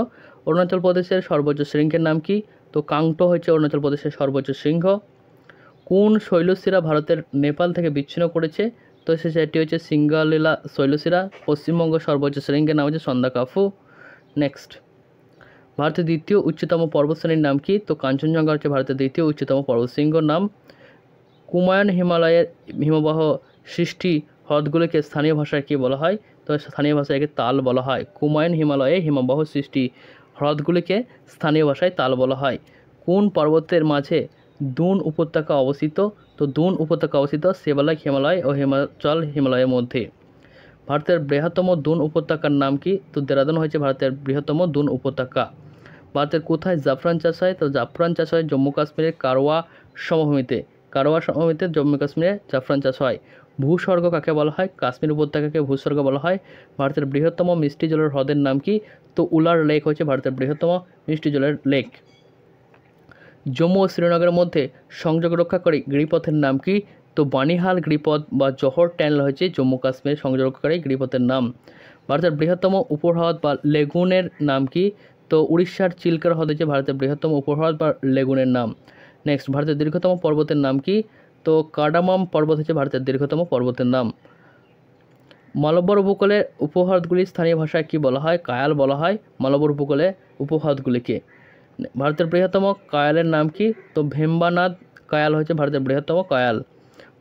অরুণাচল প্রদেশের সর্বোচ্চ শৃঙ্গের নাম কি তো কাংটো হচ্ছে অরুণাচল প্রদেশের সর্বোচ্চ শৃঙ্গ কোন শৈলশিরা ভারতের নেপাল থেকে বিচ্ছিন্ন করেছে তো সে সেটি হচ্ছে সিঙ্গালীলা শৈলশিরা পশ্চিমবঙ্গ সর্বোচ্চ শৃঙ্গের নাম হচ্ছে সন্ধ্যাকাফু নেক্সট ভারতের দ্বিতীয় উচ্চতম পর্বতশ্রেণীর নাম কি তো কাঞ্চনজঙ্ঘা হচ্ছে ভারতের দ্বিতীয় উচ্চতম পর্বতশৃঙ্গর নাম কুমায়ুন হিমালয়ের হিমবাহ সৃষ্টি হ্রদগুলোকে স্থানীয় ভাষায় কী বলা হয় তো স্থানীয় ভাষায় একে তাল বলা হয় কুমায়ুন হিমালয়ে হিমবাহ সৃষ্টি হ্রদগুলিকে স্থানীয় ভাষায় তাল বলা হয় কোন পর্বতের মাঝে দুন উপত্যকা অবস্থিত তো দুন উপত্যকা অবস্থিত সেবালাক হিমালয় ও হিমাচল হিমালয়ের মধ্যে ভারতের বৃহত্তম দুন উপত্যকার নাম কি তো দেরাদুন হয়েছে ভারতের বৃহত্তম দুন উপত্যকা ভারতের কোথায় জাফরান চাষ হয় তো জাফরান চাষ হয় জম্মু কাশ্মীরের কারওয়া সমভূমিতে কারওয়া সমভূমিতে জম্মু কাশ্মীরে জাফরান চাষ হয় ভূস্বর্গ কাকে বলা হয় কাশ্মীর উপত্যকাকে ভূস্বর্গ বলা হয় ভারতের বৃহত্তম মিষ্টি জলের হ্রদের নাম কি তো উলার লেক হচ্ছে ভারতের বৃহত্তম মিষ্টি জলের লেক জম্মু ও শ্রীনগরের মধ্যে সংযোগ রক্ষাকারী গিরিপথের নাম কি তো বানিহাল গিরিপথ বা জহর ট্যানেল হচ্ছে জম্মু কাশ্মীর সংযোগ রক্ষাকারী গিরিপথের নাম ভারতের বৃহত্তম উপহ্রদ বা লেগুনের নাম কি তো উড়িষ্যার চিল্কার হ্রদ হচ্ছে ভারতের বৃহত্তম উপহ্রদ বা লেগুনের নাম নেক্সট ভারতের দীর্ঘতম পর্বতের নাম কি তো কাডামাম পর্বত হচ্ছে ভারতের দীর্ঘতম পর্বতের নাম মালব্বর উপকূলে উপহ্রদগুলি স্থানীয় ভাষায় কি বলা হয় কায়াল বলা হয় মালব্বর উপকূলে উপহ্রদগুলিকে ভারতের বৃহত্তম কায়ালের নাম কি তো ভেম্বানাদ কায়াল হচ্ছে ভারতের বৃহত্তম কায়াল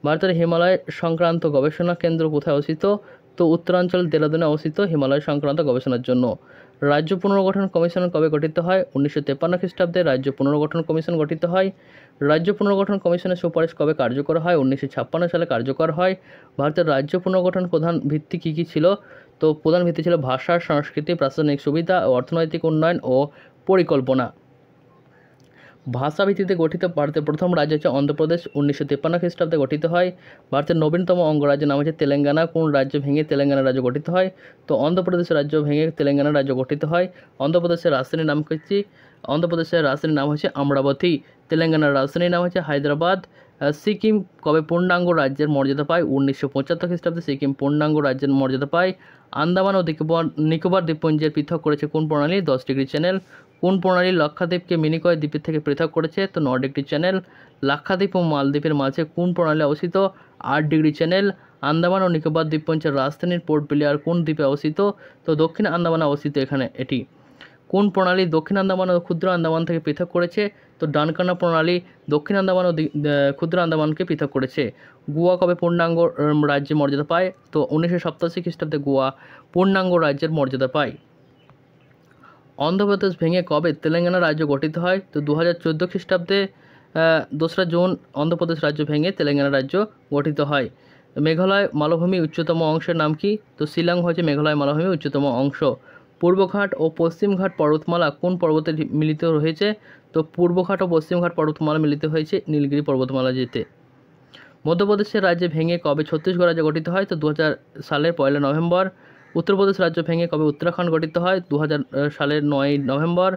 ভারতের হিমালয় সংক্রান্ত গবেষণা কেন্দ্র কোথায় অবস্থিত তো উত্তরাঞ্চল দেরাদুনে অবস্থিত হিমালয় সংক্রান্ত গবেষণার জন্য রাজ্য পুনর্গঠন কমিশন কবে গঠিত হয় উনিশশো তেপান্ন খ্রিস্টাব্দে রাজ্য পুনর্গঠন কমিশন গঠিত হয় রাজ্য পুনর্গঠন কমিশনের সুপারিশ কবে কার্যকর হয় উনিশশো ছাপ্পান্ন সালে কার্যকর হয় ভারতের রাজ্য পুনর্গঠন প্রধান ভিত্তি কী কী ছিল তো প্রধান ভিত্তি ছিল ভাষা সংস্কৃতি প্রাশাসনিক সুবিধা ও অর্থনৈতিক উন্নয়ন ও পরিকল্পনা ভাষাভিত্তিতে গঠিত ভারতের প্রথম রাজ্য হচ্ছে অন্ধ্রপ্রদেশ উনিশশো তেপ্পান্ন খ্রিস্টাব্দে গঠিত হয় ভারতের নবীনতম অঙ্গরাজ্য নাম হচ্ছে তেলেঙ্গানা কোন রাজ্য ভেঙে তেলেঙ্গানা রাজ্য গঠিত হয় তো অন্ধ্রপ্রদেশ রাজ্য ভেঙে তেলেঙ্গানা রাজ্য গঠিত হয় অন্ধ্রপ্রদেশের রাজধানীর নাম হচ্ছে অন্ধ্রপ্রদেশের রাজধানীর নাম হচ্ছে আমরাবতী তেলেঙ্গানার রাজধানীর নাম হচ্ছে হায়দ্রাবাদ সিকিম কবে পূর্ণাঙ্গ রাজ্যের মর্যাদা পায় উনিশশো পঁচাত্তর খ্রিস্টাব্দে সিকিম পূর্ণাঙ্গ রাজ্যের মর্যাদা পায় আন্দামান ও নিকোবর দ্বীপপুঞ্জের পৃথক করেছে কোন প্রণালী দশ ডিগ্রি চ্যানেল কোন প্রণালী লক্ষাদ্বীপকে মিনিকয় দ্বীপের থেকে পৃথক করেছে তো ন ডিগ্রি চ্যানেল লাক্ষাদ্বীপ ও মালদ্বীপের মাঝে কোন প্রণালী অবস্থিত আট ডিগ্রি চ্যানেল আন্দামান ও নিকোবর দ্বীপপুঞ্জের রাজধানীর পোর্ট বিলিয়ার কোন দ্বীপে অবস্থিত তো দক্ষিণ আন্দামানে অবস্থিত এখানে এটি কোন প্রণালী দক্ষিণ আন্দামান ও ক্ষুদ্র আন্দামান থেকে পৃথক করেছে তো ডানকানা প্রণালী দক্ষিণ আন্দামান ও ক্ষুদ্র আন্দামানকে পৃথক করেছে গোয়া কবে পূর্ণাঙ্গ রাজ্যের মর্যাদা পায় তো উনিশশো সপ্তাশি খ্রিস্টাব্দে গোয়া পূর্ণাঙ্গ রাজ্যের মর্যাদা পায় অন্ধ্রপ্রদেশ ভেঙে কবে তেলেঙ্গানা রাজ্য গঠিত হয় তো দু হাজার চোদ্দো খ্রিস্টাব্দে দোসরা জুন অন্ধ্রপ্রদেশ রাজ্য ভেঙে তেলেঙ্গানা রাজ্য গঠিত হয় মেঘালয় মালভূমি উচ্চতম অংশের নাম কি তো শিলং হচ্ছে মেঘালয় মালভূমি উচ্চতম অংশ পূর্বঘাট ও পশ্চিমঘাট পর্বতমালা কোন পর্বতে মিলিত রয়েছে তো পূর্বঘাট ও পশ্চিমঘাট পর্বতমালা মিলিত হয়েছে নীলগিরি পর্বতমালা যেতে মধ্যপ্রদেশের রাজ্যে ভেঙে কবে ছত্তিশগড় রাজ্য গঠিত হয় তো দু সালের পয়লা নভেম্বর উত্তরপ্রদেশ রাজ্য ভেঙে কবে উত্তরাখণ্ড গঠিত হয় দু সালের নয় নভেম্বর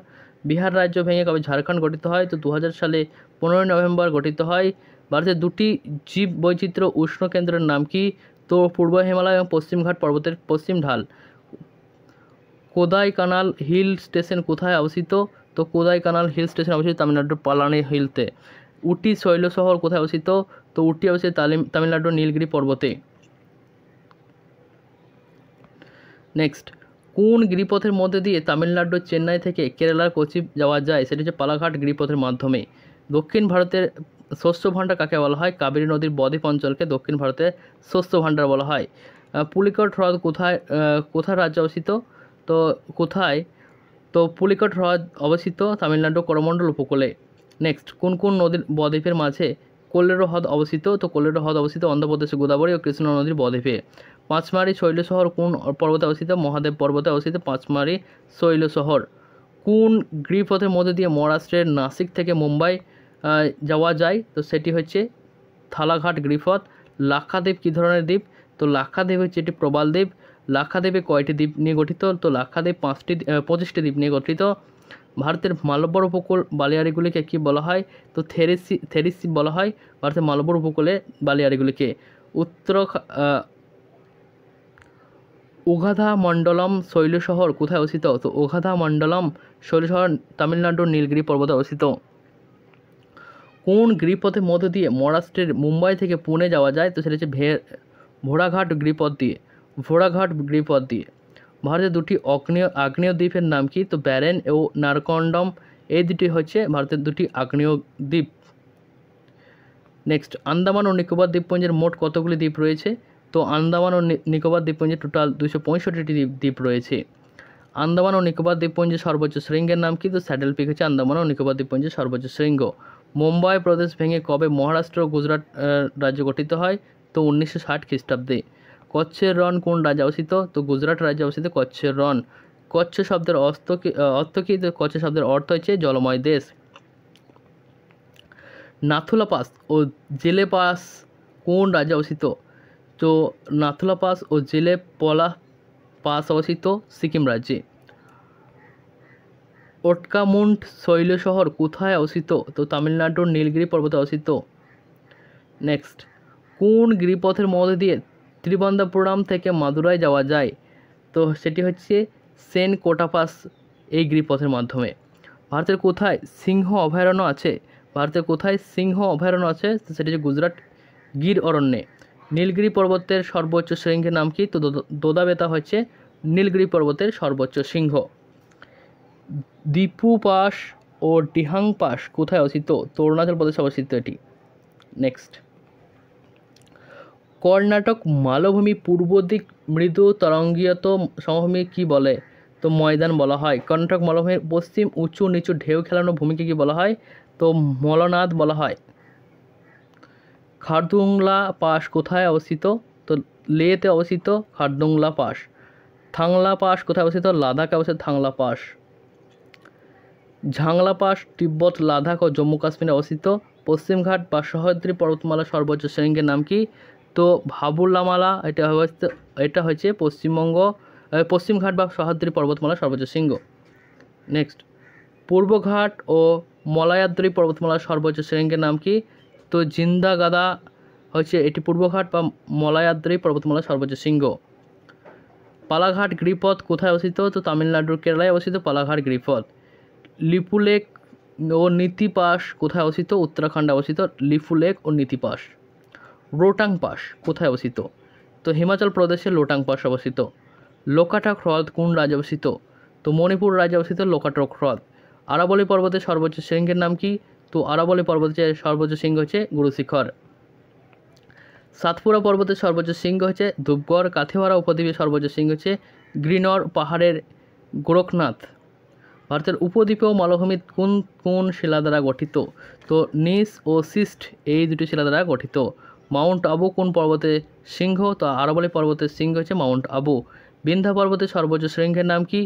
বিহার রাজ্য ভেঙে কবে ঝাড়খণ্ড গঠিত হয় তো দু সালে পনেরোই নভেম্বর গঠিত হয় ভারতের দুটি জীব বৈচিত্র্য উষ্ণ কেন্দ্রের নাম কি তো পূর্ব হিমালয় এবং পশ্চিমঘাট পর্বতের পশ্চিম ঢাল কোদাই কানাল হিল স্টেশন কোথায় অবস্থিত তো কোদাই কানাল হিল স্টেশন অবস্থিত তামিলনাড়ুর পালানি হিলতে উটি শৈল শহর কোথায় অবস্থিত তো উটি অবস্থিত তামিলনাড়ুর নীলগিরি পর্বতে নেক্সট কোন গিরিপথের মধ্যে দিয়ে তামিলনাড়ুর চেন্নাই থেকে কেরালার কোচি যাওয়া যায় সেটি হচ্ছে পালাঘাট গিরিপথের মাধ্যমে দক্ষিণ ভারতের শস্য ভাণ্ডার কাকে বলা হয় কাবেরী নদীর বদ্বীপ অঞ্চলকে দক্ষিণ ভারতে শস্য ভাণ্ডার বলা হয় পুলিকট হ্রদ কোথায় কোথায় রাজ্যে অবস্থিত তো কোথায় তো পুলিকট হ্রদ অবস্থিত তামিলনাড়ু করমণ্ডল উপকূলে নেক্সট কোন কোন নদীর বদ্বীপের মাঝে কোল্লেরো হ্রদ অবস্থিত তো কোল্লেরো হ্রদ অবস্থিত অন্ধ্রপ্রদেশের গোদাবরী ও কৃষ্ণ নদীর বদ্বীপে পাঁচমারি শৈল শহর কোন পর্বতে অবস্থিত মহাদেব পর্বতে অবস্থিত পাঁচমারি শৈল শহর কোন গৃহপথের মধ্যে দিয়ে মহারাষ্ট্রের নাসিক থেকে মুম্বাই যাওয়া যায় তো সেটি হচ্ছে থালাঘাট গৃহপথ লাক্ষাদ্বীপ কী ধরনের দ্বীপ তো লাক্ষাদ্বীপ হচ্ছে একটি প্রবাল দ্বীপ লাক্ষাদ্বীপে কয়টি দ্বীপ নিয়ে গঠিত তো লাক্ষাদ্বীপ পাঁচটি পঁচিশটি দ্বীপ নিয়ে গঠিত ভারতের মালব্বর উপকূল বালিয়ারিগুলিকে কি বলা হয় তো থেরিসি থেরিসি বলা হয় ভারতের মালব্বর উপকূলে বালিয়ারিগুলিকে উত্তর ওঘাধা মণ্ডলম শৈলশহর কোথায় অবস্থিত তো ওঘাধা মণ্ডলম শৈলশহর তামিলনাড়ুর নীলগিরি পর্বতে অবস্থিত কোন গৃহপথের মধ্য দিয়ে মহারাষ্ট্রের মুম্বাই থেকে পুনে যাওয়া যায় তো সেটা হচ্ছে ভে ভোড়াঘাট গৃহপথ দিয়ে ভোড়াঘাট গৃহপথ দিয়ে ভারতের দুটি অগ্নেয় আগ্নেয় দ্বীপের নাম কি তো ব্যারেন ও নারকন্ডম এই দুটি হচ্ছে ভারতের দুটি আগ্নেয় দ্বীপ নেক্সট আন্দামান ও নিকোবর দ্বীপপুঞ্জের মোট কতগুলি দ্বীপ রয়েছে তো আন্দামান ও নিকোবর দ্বীপপুঞ্জে টোটাল দুশো পঁয়ষট্টিটি দ্বীপ রয়েছে আন্দামান ও নিকোবর দ্বীপপুঞ্জে সর্বোচ্চ শৃঙ্গের নাম কিন্তু স্যাডেল পিক হচ্ছে আন্দামান ও নিকোবর দ্বীপপুঞ্জের সর্বোচ্চ শৃঙ্গ মুম্বাই প্রদেশ ভেঙে কবে মহারাষ্ট্র ও গুজরাট রাজ্য গঠিত হয় তো উনিশশো ষাট খ্রিস্টাব্দে কচ্ছের রণ কোন রাজ্যে অবস্থিত তো গুজরাট রাজ্যে অবস্থিত কচ্ছের রণ কচ্ছ শব্দের অর্থ কি অর্থ কী তো কচ্ছ শব্দের অর্থ হচ্ছে জলময় দেশ নাথুলা পাস ও জেলে পাস কোন রাজ্যে অবস্থিত তো নাথুলা পাস ও জেলে পলা পাস অবস্থিত সিকিম রাজ্যে ওটকামুন্ড শৈল শহর কোথায় অবস্থিত তো তামিলনাড়ুর নীলগিরি পর্বতে অবস্থিত নেক্সট কোন গিরিপথের মধ্যে দিয়ে তিরুবনন্তপুরম থেকে মাদুরায় যাওয়া যায় তো সেটি হচ্ছে সেন কোটাপাস এই গিরিপথের মাধ্যমে ভারতের কোথায় সিংহ অভয়ারণ্য আছে ভারতের কোথায় সিংহ অভয়ারণ্য আছে সেটি হচ্ছে গুজরাট গির অরণ্যে নীলগিরি পর্বতের সর্বোচ্চ শৃঙ্গের নাম কি তো দোদাবেতা হচ্ছে নীলগিরি পর্বতের সর্বোচ্চ সিংহ দীপু পাস ও ডিহাং পাস কোথায় অবস্থিত তো অরুণাচল প্রদেশে অবস্থিত এটি নেক্সট কর্ণাটক মালভূমি পূর্ব দিক মৃদু তরঙ্গীয়ত সমভূমি কি বলে তো ময়দান বলা হয় কর্ণাটক মালভূমির পশ্চিম উঁচু নিচু ঢেউ খেলানো ভূমিকে কি বলা হয় তো মলনাদ বলা হয় খারদুংলা পাস কোথায় অবস্থিত তো লেতে অবস্থিত খারদুংলা পাস থাংলা পাস কোথায় অবস্থিত লাদাখে অবস্থিত Thangla pass Jhangla pass Tibet Ladakh ও জম্মু কাশ্মীরে অবস্থিত পশ্চিমঘাট বা সহদ্রী পর্বতমালা সর্বোচ্চ শ্রেণীর নাম কি তো ভাবুল্লামালা এটা অবস্থিত এটা হচ্ছে পশ্চিমবঙ্গ পশ্চিমঘাট বা সহদ্রী পর্বতমালা সর্বোচ্চ শৃঙ্গ নেক্সট পূর্বঘাট ও মলায়াদ্রি পর্বতমালার সর্বোচ্চ শৃঙ্গের নাম কি তো জিন্দা গাদা হচ্ছে এটি পূর্বঘাট বা মলায়াদ্রি পর্বতমালার সর্বোচ্চ শৃঙ্গ পালাঘাট গ্রিপথ কোথায় অবস্থিত তো তামিলনাড়ুর কেরালায় অবস্থিত পালাঘাট লিপু লিপুলেক ও নীতিপাস কোথায় অবস্থিত উত্তরাখণ্ডে অবস্থিত লিপুলেক ও নীতিপাস রোটাং পাস কোথায় অবস্থিত তো হিমাচল প্রদেশে লোটাং পাস অবস্থিত লোকাটক হ্রদ কোন রাজ্যে অবস্থিত তো মণিপুর রাজ্যে অবস্থিত লোকাটক হ্রদ আরাবলি পর্বতের সর্বোচ্চ শৃঙ্গের নাম কি তো আরাবলী পর্বতের সর্বোচ্চ শৃঙ্গ হচ্ছে গুরুশিখর সাতপুরা পর্বতের সর্বোচ্চ শৃঙ্গ হচ্ছে ধূপগড় কাথিওয়ারা উপদ্বীপের সর্বোচ্চ শৃঙ্গ হচ্ছে গ্রিনর পাহাড়ের গোরখনাথ ভারতের উপদ্বীপীয় মালভূমি কোন কোন শিলা দ্বারা গঠিত তো নিস ও সিস্ট এই দুটি শিলা দ্বারা গঠিত মাউন্ট আবু কোন পর্বতে সিংহ তো আরাবলী পর্বতের সিংহ হচ্ছে মাউন্ট আবু বিন্ধা পর্বতের সর্বোচ্চ শৃঙ্গের নাম কি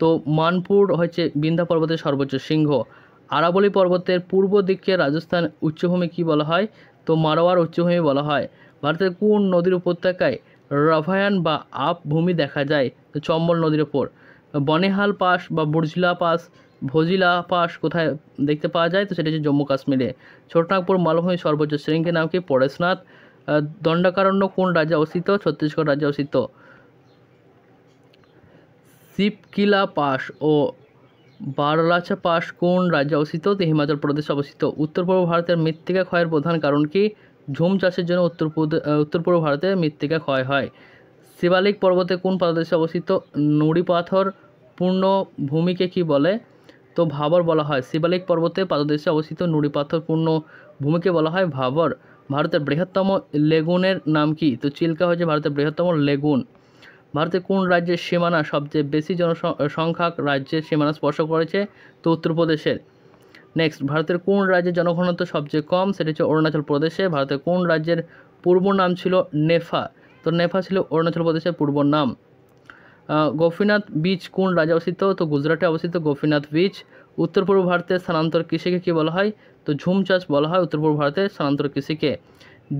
তো মানপুর হচ্ছে বিন্ধা পর্বতের সর্বোচ্চ সিংহ আরাবলি পর্বতের পূর্ব দিককে রাজস্থান উচ্চভূমি কি বলা হয় তো মারোয়ার উচ্চভূমি বলা হয় ভারতের কোন নদীর উপত্যকায় রভায়ান বা আপ ভূমি দেখা যায় তো চম্বল নদীর ওপর বনেহাল পাস বা বুর্জিলা পাস ভজিলা পাস কোথায় দেখতে পাওয়া যায় তো সেটা হচ্ছে জম্মু কাশ্মীরে ছোটনাগপুর মালভূমি সর্বোচ্চ শৃঙ্গের নাম কি পরেশনাথ দণ্ডকারণ্য কোন রাজ্যে অবস্থিত ছত্তিশগড় রাজ্যে অবস্থিত শিবকিলা পাস ও বারলাচা পাস কোন রাজ্যে অবস্থিত হিমাচল প্রদেশে অবস্থিত উত্তর পূর্ব ভারতের মৃত্তিকা ক্ষয়ের প্রধান কারণ কি ঝুম চাষের জন্য উত্তর উত্তর পূর্ব ভারতে মৃত্তিকা ক্ষয় হয় শিবালিক পর্বতে কোন পাদদেশে অবস্থিত নুড়ি পাথর পূর্ণ ভূমিকে কি বলে তো ভাবর বলা হয় শিবালিক পর্বতে পাদদেশে অবস্থিত নুড়ি পাথর পূর্ণ ভূমিকে বলা হয় ভাবর ভারতের বৃহত্তম লেগুনের নাম কি তো চিল্কা হচ্ছে ভারতের বৃহত্তম লেগুন ভারতের কোন রাজ্যের সীমানা সবচেয়ে বেশি জনসংখ্যা রাজ্যের সীমানা স্পর্শ করেছে তো উত্তরপ্রদেশের নেক্সট ভারতের কোন রাজ্যের জনঘনত্ব সবচেয়ে কম সেটি হচ্ছে অরুণাচল প্রদেশে ভারতের কোন রাজ্যের পূর্ব নাম ছিল নেফা তো নেফা ছিল অরুণাচল প্রদেশের পূর্ব নাম গোপীনাথ বীচ কোন রাজ্যে অবস্থিত তো গুজরাটে অবস্থিত গোপীনাথ বীচ উত্তর পূর্ব ভারতের স্থানান্তর কৃষিকে কী বলা হয় তো ঝুম চাষ বলা হয় উত্তর পূর্ব ভারতের স্থানান্তর কৃষিকে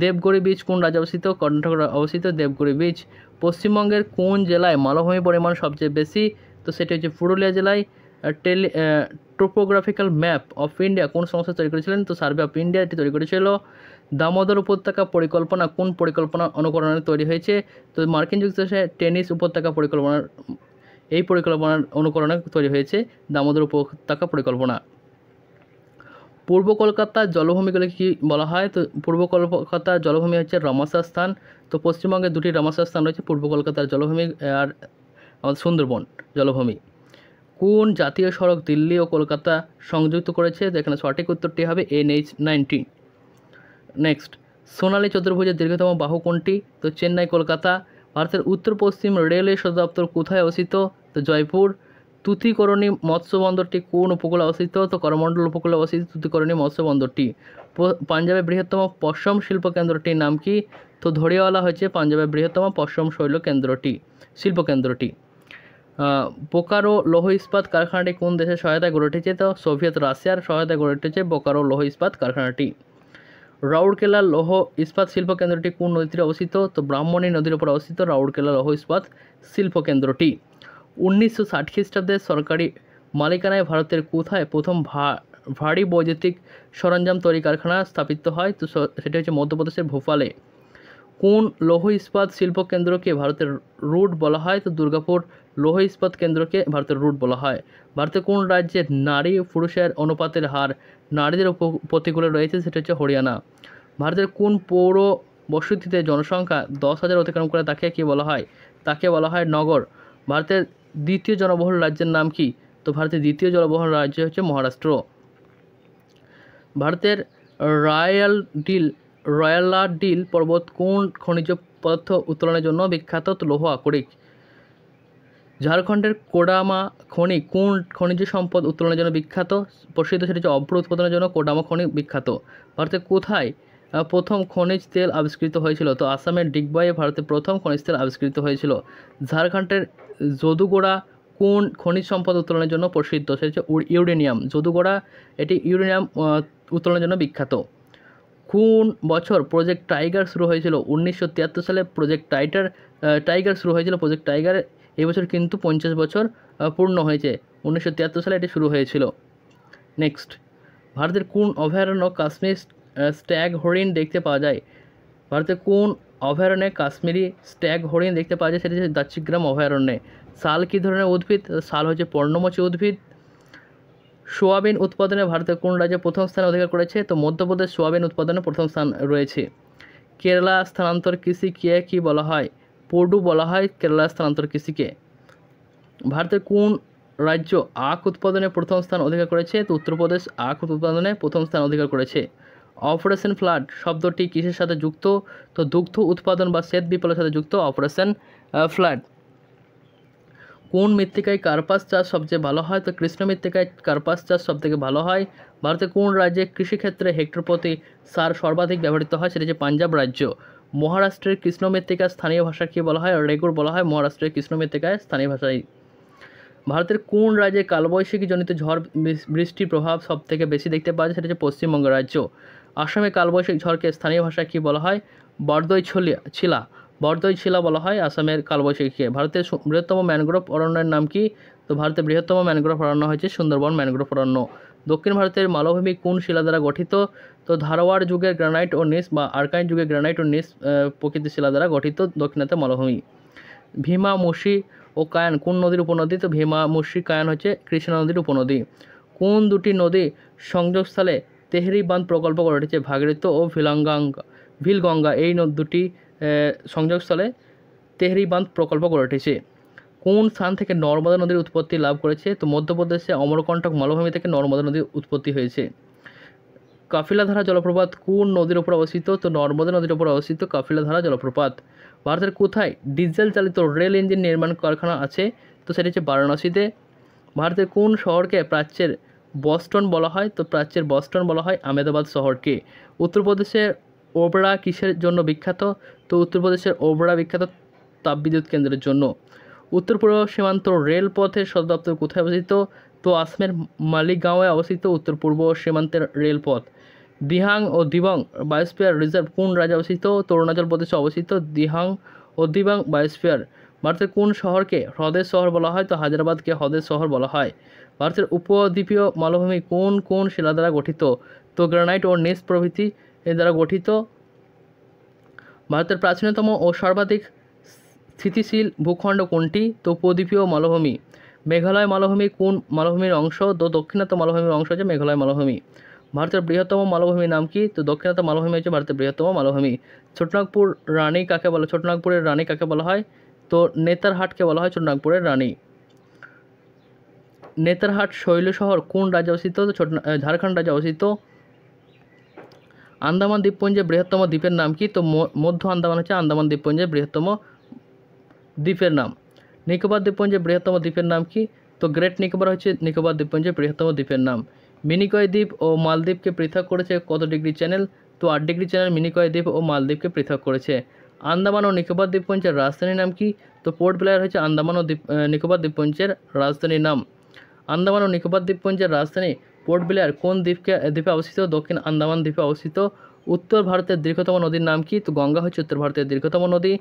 দেবগড়ি বীজ কোন রাজ্যে অবস্থিত কর্ণাটকের অবস্থিত দেবগড়ি বীজ পশ্চিমবঙ্গের কোন জেলায় মালভূমি পরিমাণ সবচেয়ে বেশি তো সেটি হচ্ছে পুরুলিয়া জেলায় টেলি টোপোগ্রাফিক্যাল ম্যাপ অফ ইন্ডিয়া কোন সংস্থা তৈরি করেছিলেন তো সার্ভে অফ ইন্ডিয়া এটি তৈরি করেছিল দামোদর উপত্যকা পরিকল্পনা কোন পরিকল্পনা অনুকরণে তৈরি হয়েছে তো মার্কিন যুক্তরাষ্ট্রে টেনিস উপত্যকা পরিকল্পনার এই পরিকল্পনার অনুকরণে তৈরি হয়েছে দামোদর উপত্যকা পরিকল্পনা পূর্ব কলকাতার জলভূমিগুলো কী বলা হয় তো পূর্ব কলকাতার জলভূমি হচ্ছে রমাসা স্থান তো পশ্চিমবঙ্গে দুটি রমাসা স্থান রয়েছে পূর্ব কলকাতার জলভূমি আর আমাদের সুন্দরবন জলভূমি কোন জাতীয় সড়ক দিল্লি ও কলকাতা সংযুক্ত করেছে যেখানে সঠিক উত্তরটি হবে এন এইচ নাইনটি নেক্সট সোনালী চতুর্ভুজের দীর্ঘতম বাহু কোনটি তো চেন্নাই কলকাতা ভারতের উত্তর পশ্চিম রেলওয়ে সদর দপ্তর কোথায় অবস্থিত তো জয়পুর তুতিকরণী মৎস্য বন্দরটি কোন উপকূলে অবস্থিত তো করমণ্ডল উপকূলে অবস্থিত তুতিকরণী মৎস্য বন্দরটি পাঞ্জাবের বৃহত্তম পশম শিল্প কেন্দ্রটির নাম কি তো ধরিয়াওয়ালা হয়েছে পাঞ্জাবের বৃহত্তম পশম শৈল কেন্দ্রটি শিল্প কেন্দ্রটি বোকারো লৌহ ইস্পাত কারখানাটি কোন দেশের সহায়তায় গড়ে উঠেছে তো সোভিয়েত রাশিয়ার সহায়তায় গড়ে উঠেছে বোকারো লৌহ ইস্পাত কারখানাটি রাউরকেলা লৌহ ইস্পাত শিল্প কেন্দ্রটি কোন নদীতে অবস্থিত তো ব্রাহ্মণী নদীর উপর অবস্থিত রাউরকেলা লৌহ ইস্পাত শিল্প কেন্দ্রটি উনিশশো ষাট খ্রিস্টাব্দে সরকারি মালিকানায় ভারতের কোথায় প্রথম ভা ভারী বৈদ্যুতিক সরঞ্জাম তৈরি কারখানা স্থাপিত হয় তো সেটি হচ্ছে মধ্যপ্রদেশের ভোপালে কোন লৌহ ইস্পাত শিল্প কেন্দ্রকে ভারতের রুট বলা হয় তো দুর্গাপুর লৌহ ইস্পাত কেন্দ্রকে ভারতের রুট বলা হয় ভারতের কোন রাজ্যে নারী পুরুষের অনুপাতের হার নারীদের প্রতিকূলে রয়েছে সেটা হচ্ছে হরিয়ানা ভারতের কোন পৌর বসতিতে জনসংখ্যা দশ হাজার অতিক্রম করে তাকে কী বলা হয় তাকে বলা হয় নগর ভারতের দ্বিতীয় জনবহুল রাজ্যের নাম কি তো ভারতের দ্বিতীয় জনবহুল রাজ্য হচ্ছে মহারাষ্ট্র ভারতের রয়্যাল ডিল রয়্যালা ডিল পর্বত কোন খনিজ পদার্থ উত্তোলনের জন্য বিখ্যাত লৌহ আকরিক ঝাড়খণ্ডের কোডামা খনি কোন খনিজ সম্পদ উত্তোলনের জন্য বিখ্যাত প্রসিদ্ধ সেটি হচ্ছে অভ্র উৎপাদনের জন্য কোডামা খনি বিখ্যাত ভারতের কোথায় প্রথম খনিজ তেল আবিষ্কৃত হয়েছিল তো আসামের ডিগবাইয়ে ভারতে প্রথম খনিজ তেল আবিষ্কৃত হয়েছিল ঝাড়খণ্ডের যদুগোড়া কোন খনিজ সম্পদ উত্তোলনের জন্য প্রসিদ্ধ সে হচ্ছে ইউরেনিয়াম যদুগোড়া এটি ইউরেনিয়াম উত্তোলনের জন্য বিখ্যাত কোন বছর প্রজেক্ট টাইগার শুরু হয়েছিল উনিশশো সালে প্রজেক্ট টাইটার টাইগার শুরু হয়েছিল প্রজেক্ট টাইগার এবছর কিন্তু পঞ্চাশ বছর পূর্ণ হয়েছে উনিশশো সালে এটি শুরু হয়েছিল নেক্সট ভারতের কোন অভয়ারণ্য কাশ্মীর স্ট্যাগ হরিণ দেখতে পাওয়া যায় ভারতের কোন অভয়ারণ্যে কাশ্মীরি স্ট্যাগ হরিণ দেখতে পাওয়া যায় সেটা হচ্ছে দাচ্ছিগ্রাম অভয়ারণ্যে শাল কী ধরনের উদ্ভিদ শাল হচ্ছে পর্ণমোচী উদ্ভিদ সোয়াবিন উৎপাদনে ভারতের কোন রাজ্যে প্রথম স্থান অধিকার করেছে তো মধ্যপ্রদেশ সোয়াবিন উৎপাদনে প্রথম স্থান রয়েছে কেরালা স্থানান্তর কৃষি কে কী বলা হয় পোডু বলা হয় কেরালা স্থানান্তর কৃষিকে ভারতের কোন রাজ্য আখ উৎপাদনে প্রথম স্থান অধিকার করেছে তো উত্তরপ্রদেশ আখ উৎপাদনে প্রথম স্থান অধিকার করেছে অপারেশন ফ্লাড শব্দটি কৃষির সাথে যুক্ত তো দুগ্ধ উৎপাদন বা সেত বিপ্লবের সাথে যুক্ত অপারেশন ফ্লাড কোন মৃত্তিকায় কার্পাস চাষ সবচেয়ে ভালো হয় তো কৃষ্ণ মৃত্তিকায় কার্পাস চাষ সবথেকে ভালো হয় ভারতের কোন রাজ্যে কৃষিক্ষেত্রে হেক্টর প্রতি সার সর্বাধিক ব্যবহৃত হয় সেটি হচ্ছে পাঞ্জাব রাজ্য মহারাষ্ট্রের কৃষ্ণ মৃত্তিকা স্থানীয় ভাষাকে বলা হয় রেগুর বলা হয় মহারাষ্ট্রের কৃষ্ণ মৃত্তিকায় স্থানীয় ভাষায় ভারতের কোন রাজ্যে কালবৈশাখী জনিত ঝড় বৃষ্টির প্রভাব সবথেকে বেশি দেখতে পাওয়া যায় সেটা হচ্ছে পশ্চিমবঙ্গ রাজ্য আসামে কালবৈশাখী ঝড়কে স্থানীয় ভাষায় কী বলা হয় বর্দই ছলিয়া ছিলা বর্দই ছিলা বলা হয় আসামের কালবৈশাখীকে ভারতের বৃহত্তম ম্যানগ্রোভ অরণ্যের নাম কি তো ভারতের বৃহত্তম ম্যানগ্রোভ অরণ্য হয়েছে সুন্দরবন ম্যানগ্রোভ অরণ্য দক্ষিণ ভারতের মালভূমি কোন শিলা দ্বারা গঠিত তো ধারওয়াড় যুগের গ্রানাইট ও নিস বা আর্কাইন যুগের গ্রানাইট ও নিস প্রকৃতি শিলা দ্বারা গঠিত দক্ষিণাতে মালভূমি ভীমা মুশি ও কায়ান কোন নদীর উপনদী তো ভীমা মুশি কায়ান হচ্ছে কৃষ্ণা নদীর উপনদী কোন দুটি নদী সংযোগস্থলে তেহরি বাঁধ প্রকল্প গড়ে উঠেছে ভাগীরথ ও ভিলাঙ্গাঙ্গা ভিলগঙ্গা এই নদ দুটি সংযোগস্থলে তেহরি বাঁধ প্রকল্প গড়ে উঠেছে কোন স্থান থেকে নর্মদা নদীর উৎপত্তি লাভ করেছে তো মধ্যপ্রদেশে অমরকণ্টক মালভূমি থেকে নর্মদা নদীর উৎপত্তি হয়েছে কাফিলাধারা জলপ্রপাত কোন নদীর ওপর অবস্থিত তো নর্মদা নদীর ওপর অবস্থিত কাফিলাধারা জলপ্রপাত ভারতের কোথায় ডিজেল চালিত রেল ইঞ্জিন নির্মাণ কারখানা আছে তো সেটি হচ্ছে বারাণসীতে ভারতের কোন শহরকে প্রাচ্যের বস্টন বলা হয় তো প্রাচ্যের বস্টন বলা হয় আমেদাবাদ শহরকে উত্তরপ্রদেশের ওবরা কিসের জন্য বিখ্যাত তো উত্তরপ্রদেশের ওবরা বিখ্যাত তাপবিদ্যুৎ কেন্দ্রের জন্য উত্তর পূর্ব সীমান্ত রেলপথের সদর দপ্তর কোথায় অবস্থিত তো আসমের মালিগাঁওয়ে অবস্থিত উত্তর পূর্ব সীমান্তের রেলপথ দিহাং ও দিবং বায়োস্ফিয়ার রিজার্ভ কোন রাজ্যে অবস্থিত তো অরুণাচল প্রদেশে অবস্থিত দিহাং ও দিবাং বায়োস্ফিয়ার ভারতের কোন শহরকে হ্রদের শহর বলা হয় তো হায়দ্রাবাদকে হ্রদের শহর বলা হয় ভারতের উপদ্বীপীয় মালভূমি কোন কোন শিলা দ্বারা গঠিত তো গ্রানাইট ও নেস প্রভৃতি দ্বারা গঠিত ভারতের প্রাচীনতম ও সর্বাধিক স্থিতিশীল ভূখণ্ড কোনটি তো উপদ্বীপীয় মালভূমি মেঘালয় মালভূমি কোন মালভূমির অংশ তো দক্ষিণাত্য মালভূমির অংশ হচ্ছে মেঘালয় মালভূমি ভারতের বৃহত্তম মালভূমির নাম কি তো দক্ষিণাত মালভূমি হচ্ছে ভারতের বৃহত্তম মালভূমি ছোটনাগপুর রানী কাকে বলে ছোটনাগপুরের রানী কাকে বলা হয় তো নেতারহাটকে বলা হয় চন্ডাগপুরের রানী নেতারহাট শৈল শহর কোন রাজ্যে অবস্থিত ঝাড়খণ্ড রাজ্যে অবস্থিত আন্দামান দ্বীপপুঞ্জের বৃহত্তম দ্বীপের নাম কি তো মধ্য আন্দামান হচ্ছে আন্দামান দ্বীপপুঞ্জের বৃহত্তম দ্বীপের নাম নিকোবর দ্বীপপুঞ্জের বৃহত্তম দ্বীপের নাম কি তো গ্রেট নিকোবর হচ্ছে নিকোবর দ্বীপপুঞ্জের বৃহত্তম দ্বীপের নাম মিনিকয় দ্বীপ ও মালদ্বীপকে পৃথক করেছে কত ডিগ্রি চ্যানেল তো আট ডিগ্রি চ্যানেল মিনিকয় দ্বীপ ও মালদ্বীপকে পৃথক করেছে আন্দামান ও নিকোবর দ্বীপপুঞ্জের রাজধানীর নাম কি তো পোর্ট ব্লেয়ার হচ্ছে আন্দামান ও দ্বীপ নিকোবর দ্বীপপুঞ্জের রাজধানীর নাম আন্দামান ও নিকোবর দ্বীপপুঞ্জের রাজধানী পোর্ট ব্লেয়ার কোন দ্বীপকে দ্বীপে অবস্থিত দক্ষিণ আন্দামান দ্বীপে অবস্থিত উত্তর ভারতের দীর্ঘতম নদীর নাম কি তো গঙ্গা হচ্ছে উত্তর ভারতের দীর্ঘতম নদী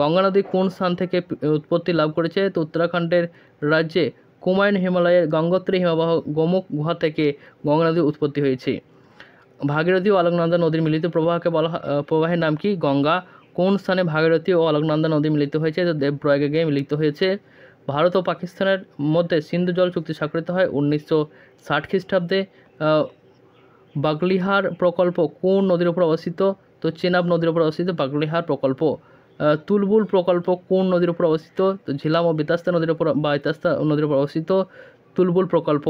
গঙ্গা নদী কোন স্থান থেকে উৎপত্তি লাভ করেছে তো উত্তরাখণ্ডের রাজ্যে কুমায়ুন হিমালয়ের গঙ্গোত্রী হিমবাহ গোমুখ গুহা থেকে গঙ্গা নদী উৎপত্তি হয়েছে ভাগীরথী ও আলোকনন্দা নদীর মিলিত প্রবাহকে বলা প্রবাহের নাম কি গঙ্গা কোন স্থানে ভাগীরথী ও অলকনন্দা নদী মিলিত হয়েছে তো দেবপ্রয়াগে গিয়ে মিলিত হয়েছে ভারত ও পাকিস্তানের মধ্যে সিন্ধু জল চুক্তি স্বাক্ষরিত হয় উনিশশো ষাট খ্রিস্টাব্দে বাগলিহার প্রকল্প কোন নদীর উপর অবস্থিত তো চেনাব নদীর উপর অবস্থিত বাগলিহার প্রকল্প তুলবুল প্রকল্প কোন নদীর উপর অবস্থিত তো ঝিলাম ও বিতাস্তা নদীর উপর বা ইতাস্তা নদীর উপর অবস্থিত তুলবুল প্রকল্প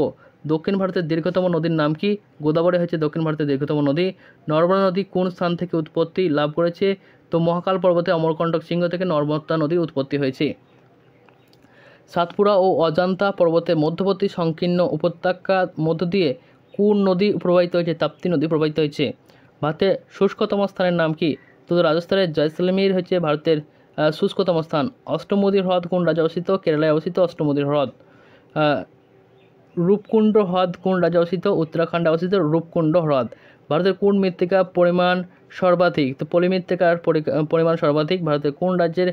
দক্ষিণ ভারতের দীর্ঘতম নদীর নাম কি গোদাবরী হচ্ছে দক্ষিণ ভারতের দীর্ঘতম নদী নর্মদা নদী কোন স্থান থেকে উৎপত্তি লাভ করেছে তো মহাকাল পর্বতে অমরকণ্টক সিংহ থেকে নর্মদা নদী উৎপত্তি হয়েছে সাতপুরা ও অজান্তা পর্বতের মধ্যবর্তী সংকীর্ণ উপত্যকার মধ্য দিয়ে কোন নদী প্রবাহিত হয়েছে তাপ্তি নদী প্রবাহিত হয়েছে ভারতের শুষ্কতম স্থানের নাম কি তো রাজস্থানের জয়সলমীর হচ্ছে ভারতের শুষ্কতম স্থান অষ্টমদীর হ্রদ কোন রাজ্যে অবস্থিত কেরালায় অবস্থিত অষ্টমদীর হ্রদ রূপকুণ্ড হ্রদ কোন রাজ্যে অবস্থিত উত্তরাখণ্ডে অবস্থিত রূপকুণ্ড হ্রদ ভারতের কোন মৃত্তিকা পরিমাণ সর্বাধিক তো পলি মৃত্তিকার পরিমাণ সর্বাধিক ভারতের কোন রাজ্যের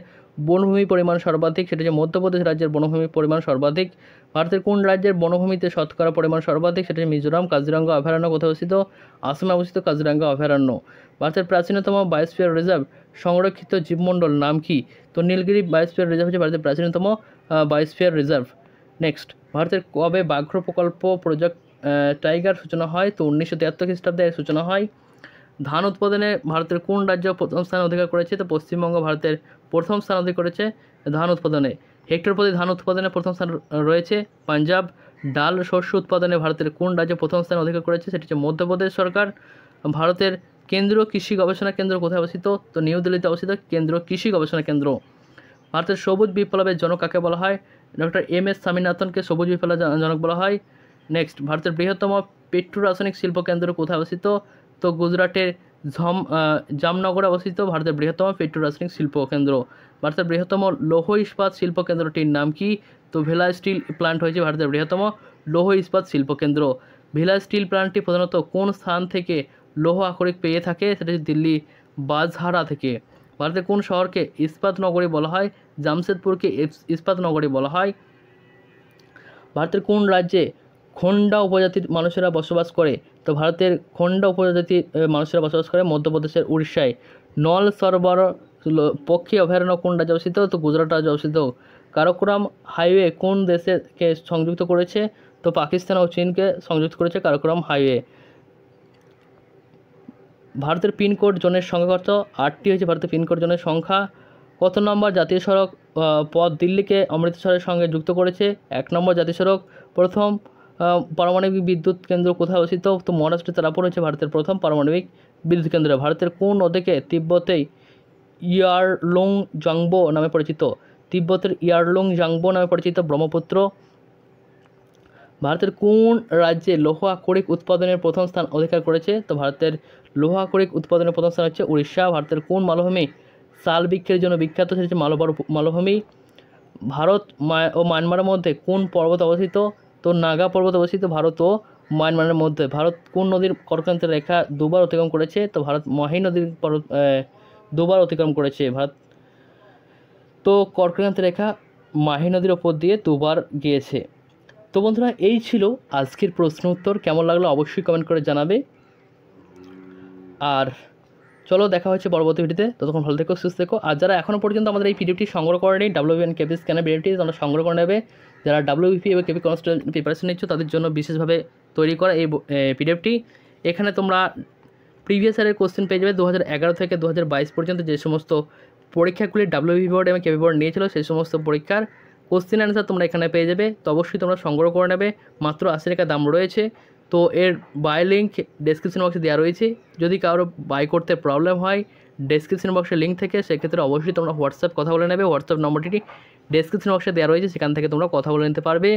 বনভূমি পরিমাণ সর্বাধিক সেটা হচ্ছে মধ্যপ্রদেশ রাজ্যের বনভূমির পরিমাণ সর্বাধিক ভারতের কোন রাজ্যের বনভূমিতে শতকরা পরিমাণ সর্বাধিক সেটা হচ্ছে মিজোরাম কাজিরাঙ্গা অভয়ারণ্য কোথায় অবস্থিত আসামে অবস্থিত কাজিরাঙ্গা অভয়ারণ্য ভারতের প্রাচীনতম বায়োস্ফিয়ার রিজার্ভ সংরক্ষিত জীবমণ্ডল নাম কি তো নীলগিরি বায়োস্ফিয়ার রিজার্ভ হচ্ছে ভারতের প্রাচীনতম বায়োস্ফিয়ার রিজার্ভ নেক্সট ভারতের কবে বাঘ্র প্রকল্প প্রজেক্ট টাইগার সূচনা হয় তো উনিশশো তিয়াত্তর খ্রিস্টাব্দে এর সূচনা হয় ধান উৎপাদনে ভারতের কোন রাজ্য প্রথম স্থান অধিকার করেছে তো পশ্চিমবঙ্গ ভারতের প্রথম স্থান অধিকার করেছে ধান উৎপাদনে হেক্টর প্রতি ধান উৎপাদনে প্রথম স্থান রয়েছে পাঞ্জাব ডাল শস্য উৎপাদনে ভারতের কোন রাজ্য প্রথম স্থান অধিকার করেছে সেটি হচ্ছে মধ্যপ্রদেশ সরকার ভারতের কেন্দ্রীয় কৃষি গবেষণা কেন্দ্র কোথায় অবস্থিত তো নিউ দিল্লিতে অবস্থিত কেন্দ্রীয় কৃষি গবেষণা কেন্দ্র ভারতের সবুজ বিপ্লবের জনক কাকে বলা হয় ডক্টর এম এস স্বামীনাথনকে সবুজ বিপ্লব জনক বলা হয় নেক্সট ভারতের বৃহত্তম পেট্রো রাসায়নিক শিল্প কেন্দ্র কোথায় অবস্থিত তো গুজরাটের ঝম জামনগরে অবস্থিত ভারতের বৃহত্তম পেট্রো রাসায়নিক শিল্প কেন্দ্র ভারতের বৃহত্তম লৌহ ইস্পাত শিল্প কেন্দ্রটির নাম কি তো ভেলা স্টিল প্লান্ট হয়েছে ভারতের বৃহত্তম লৌহ ইস্পাত শিল্প কেন্দ্র ভেলা স্টিল প্লান্টটি প্রধানত কোন স্থান থেকে লৌহ আকরিক পেয়ে থাকে সেটা হচ্ছে দিল্লি বাজহারা থেকে ভারতের কোন শহরকে ইস্পাত নগরী বলা হয় জামশেদপুরকে ইস্পাত নগরী বলা হয় ভারতের কোন রাজ্যে খন্ডা উপজাতির মানুষেরা বসবাস করে তো ভারতের খন্ডা উপজাতির মানুষেরা বসবাস করে মধ্যপ্রদেশের উড়িষ্যায় নল সরবর পক্ষী অভয়ারণ্য কোন রাজ্যে অবস্থিত তো গুজরাট রাজ্যে অবস্থিত কারাকোরাম হাইওয়ে কোন দেশেকে সংযুক্ত করেছে তো পাকিস্তান ও চীনকে সংযুক্ত করেছে কারাকোরাম হাইওয়ে ভারতের পিনকোড জনের সংখ্যা কত আটটি হয়েছে ভারতের পিনকোড জনের সংখ্যা কত নম্বর জাতীয় সড়ক পথ দিল্লিকে অমৃতসরের সঙ্গে যুক্ত করেছে এক নম্বর জাতীয় সড়ক প্রথম পারমাণবিক বিদ্যুৎ কেন্দ্র কোথায় অবস্থিত তো মহারাষ্ট্রের তারাপুর হচ্ছে ভারতের প্রথম পারমাণবিক বিদ্যুৎ কেন্দ্র ভারতের কোন নদীকে তিব্বতেই ইয়ারলং জাংবো নামে পরিচিত তিব্বতের ইয়ারলং জাংবো নামে পরিচিত ব্রহ্মপুত্র ভারতের কোন রাজ্যে লোহা কড়িক উৎপাদনের প্রথম স্থান অধিকার করেছে তো ভারতের লোহা করে উৎপাদনের প্রধান স্থান হচ্ছে উড়িষ্যা ভারতের কোন মালভূমি সাল বৃক্ষের জন্য বিখ্যাত সেটি হচ্ছে মালবর মালভূমি ভারত ও মায়ানমারের মধ্যে কোন পর্বত অবস্থিত তো নাগা পর্বত অবস্থিত ভারত ও মায়ানমারের মধ্যে ভারত কোন নদীর কর্কান্তের রেখা দুবার অতিক্রম করেছে তো ভারত মহি নদীর পর্বত দুবার অতিক্রম করেছে ভারত তো কর্কান্ত রেখা মাহি নদীর ওপর দিয়ে দুবার গিয়েছে তো বন্ধুরা এই ছিল আজকের প্রশ্ন উত্তর কেমন লাগলো অবশ্যই কমেন্ট করে জানাবে আর চলো দেখা হচ্ছে পরবর্তী ভিডিওতে ততক্ষণ ভালো থেকো সুস্থ থেকো আর যারা এখনও পর্যন্ত আমাদের এই পিডিএফটি সংগ্রহ করেনি ডাব্লিউবিএন কেপি স্ক্যানের পিডিএফটি তোমরা সংগ্রহ করে নেবে যারা ডাব্লিউবিপি এবং কেপি কনস্টেবল প্রিপারেশন নিচ্ছ তাদের জন্য বিশেষভাবে তৈরি করা এই পিডিএফটি এখানে তোমরা প্রিভিয়াস ইয়ারের কোশ্চেন পেয়ে যাবে দু থেকে দু পর্যন্ত যে সমস্ত পরীক্ষাগুলি ডাব্লিউবি বোর্ড এবং কেপি বোর্ড নিয়েছিল সেই সমস্ত পরীক্ষার কোশ্চেন অ্যান্সার তোমরা এখানে পেয়ে যাবে তো অবশ্যই তোমরা সংগ্রহ করে নেবে মাত্র আশি টাকা দাম রয়েছে তো এর বাই লিঙ্ক ডেসক্রিপশন বক্সে দেওয়া রয়েছে যদি কারো বাই করতে প্রবলেম হয় ডেসক্রিপশন বক্সের লিঙ্ক থেকে সেক্ষেত্রে অবশ্যই তোমরা হোয়াটসঅ্যাপ কথা বলে নেবে হোয়াটসঅ্যাপ নম্বরটি ডেসক্রিপশন বক্সে দেওয়া রয়েছে সেখান থেকে তোমরা কথা বলে নিতে পারবে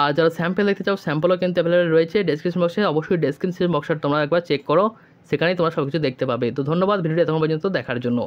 আর যারা স্যাম্পেল দেখতে চাও স্যাম্পলও কিন্তু অ্যাভেলেবেল রয়েছে ডেসক্রিপশন বক্সে অবশ্যই ডেসক্রিপশন বক্সটা তোমরা একবার চেক করো সেখানেই তোমরা সব কিছু দেখতে পাবে তো ধন্যবাদ ভিডিওটি এখন পর্যন্ত দেখার জন্য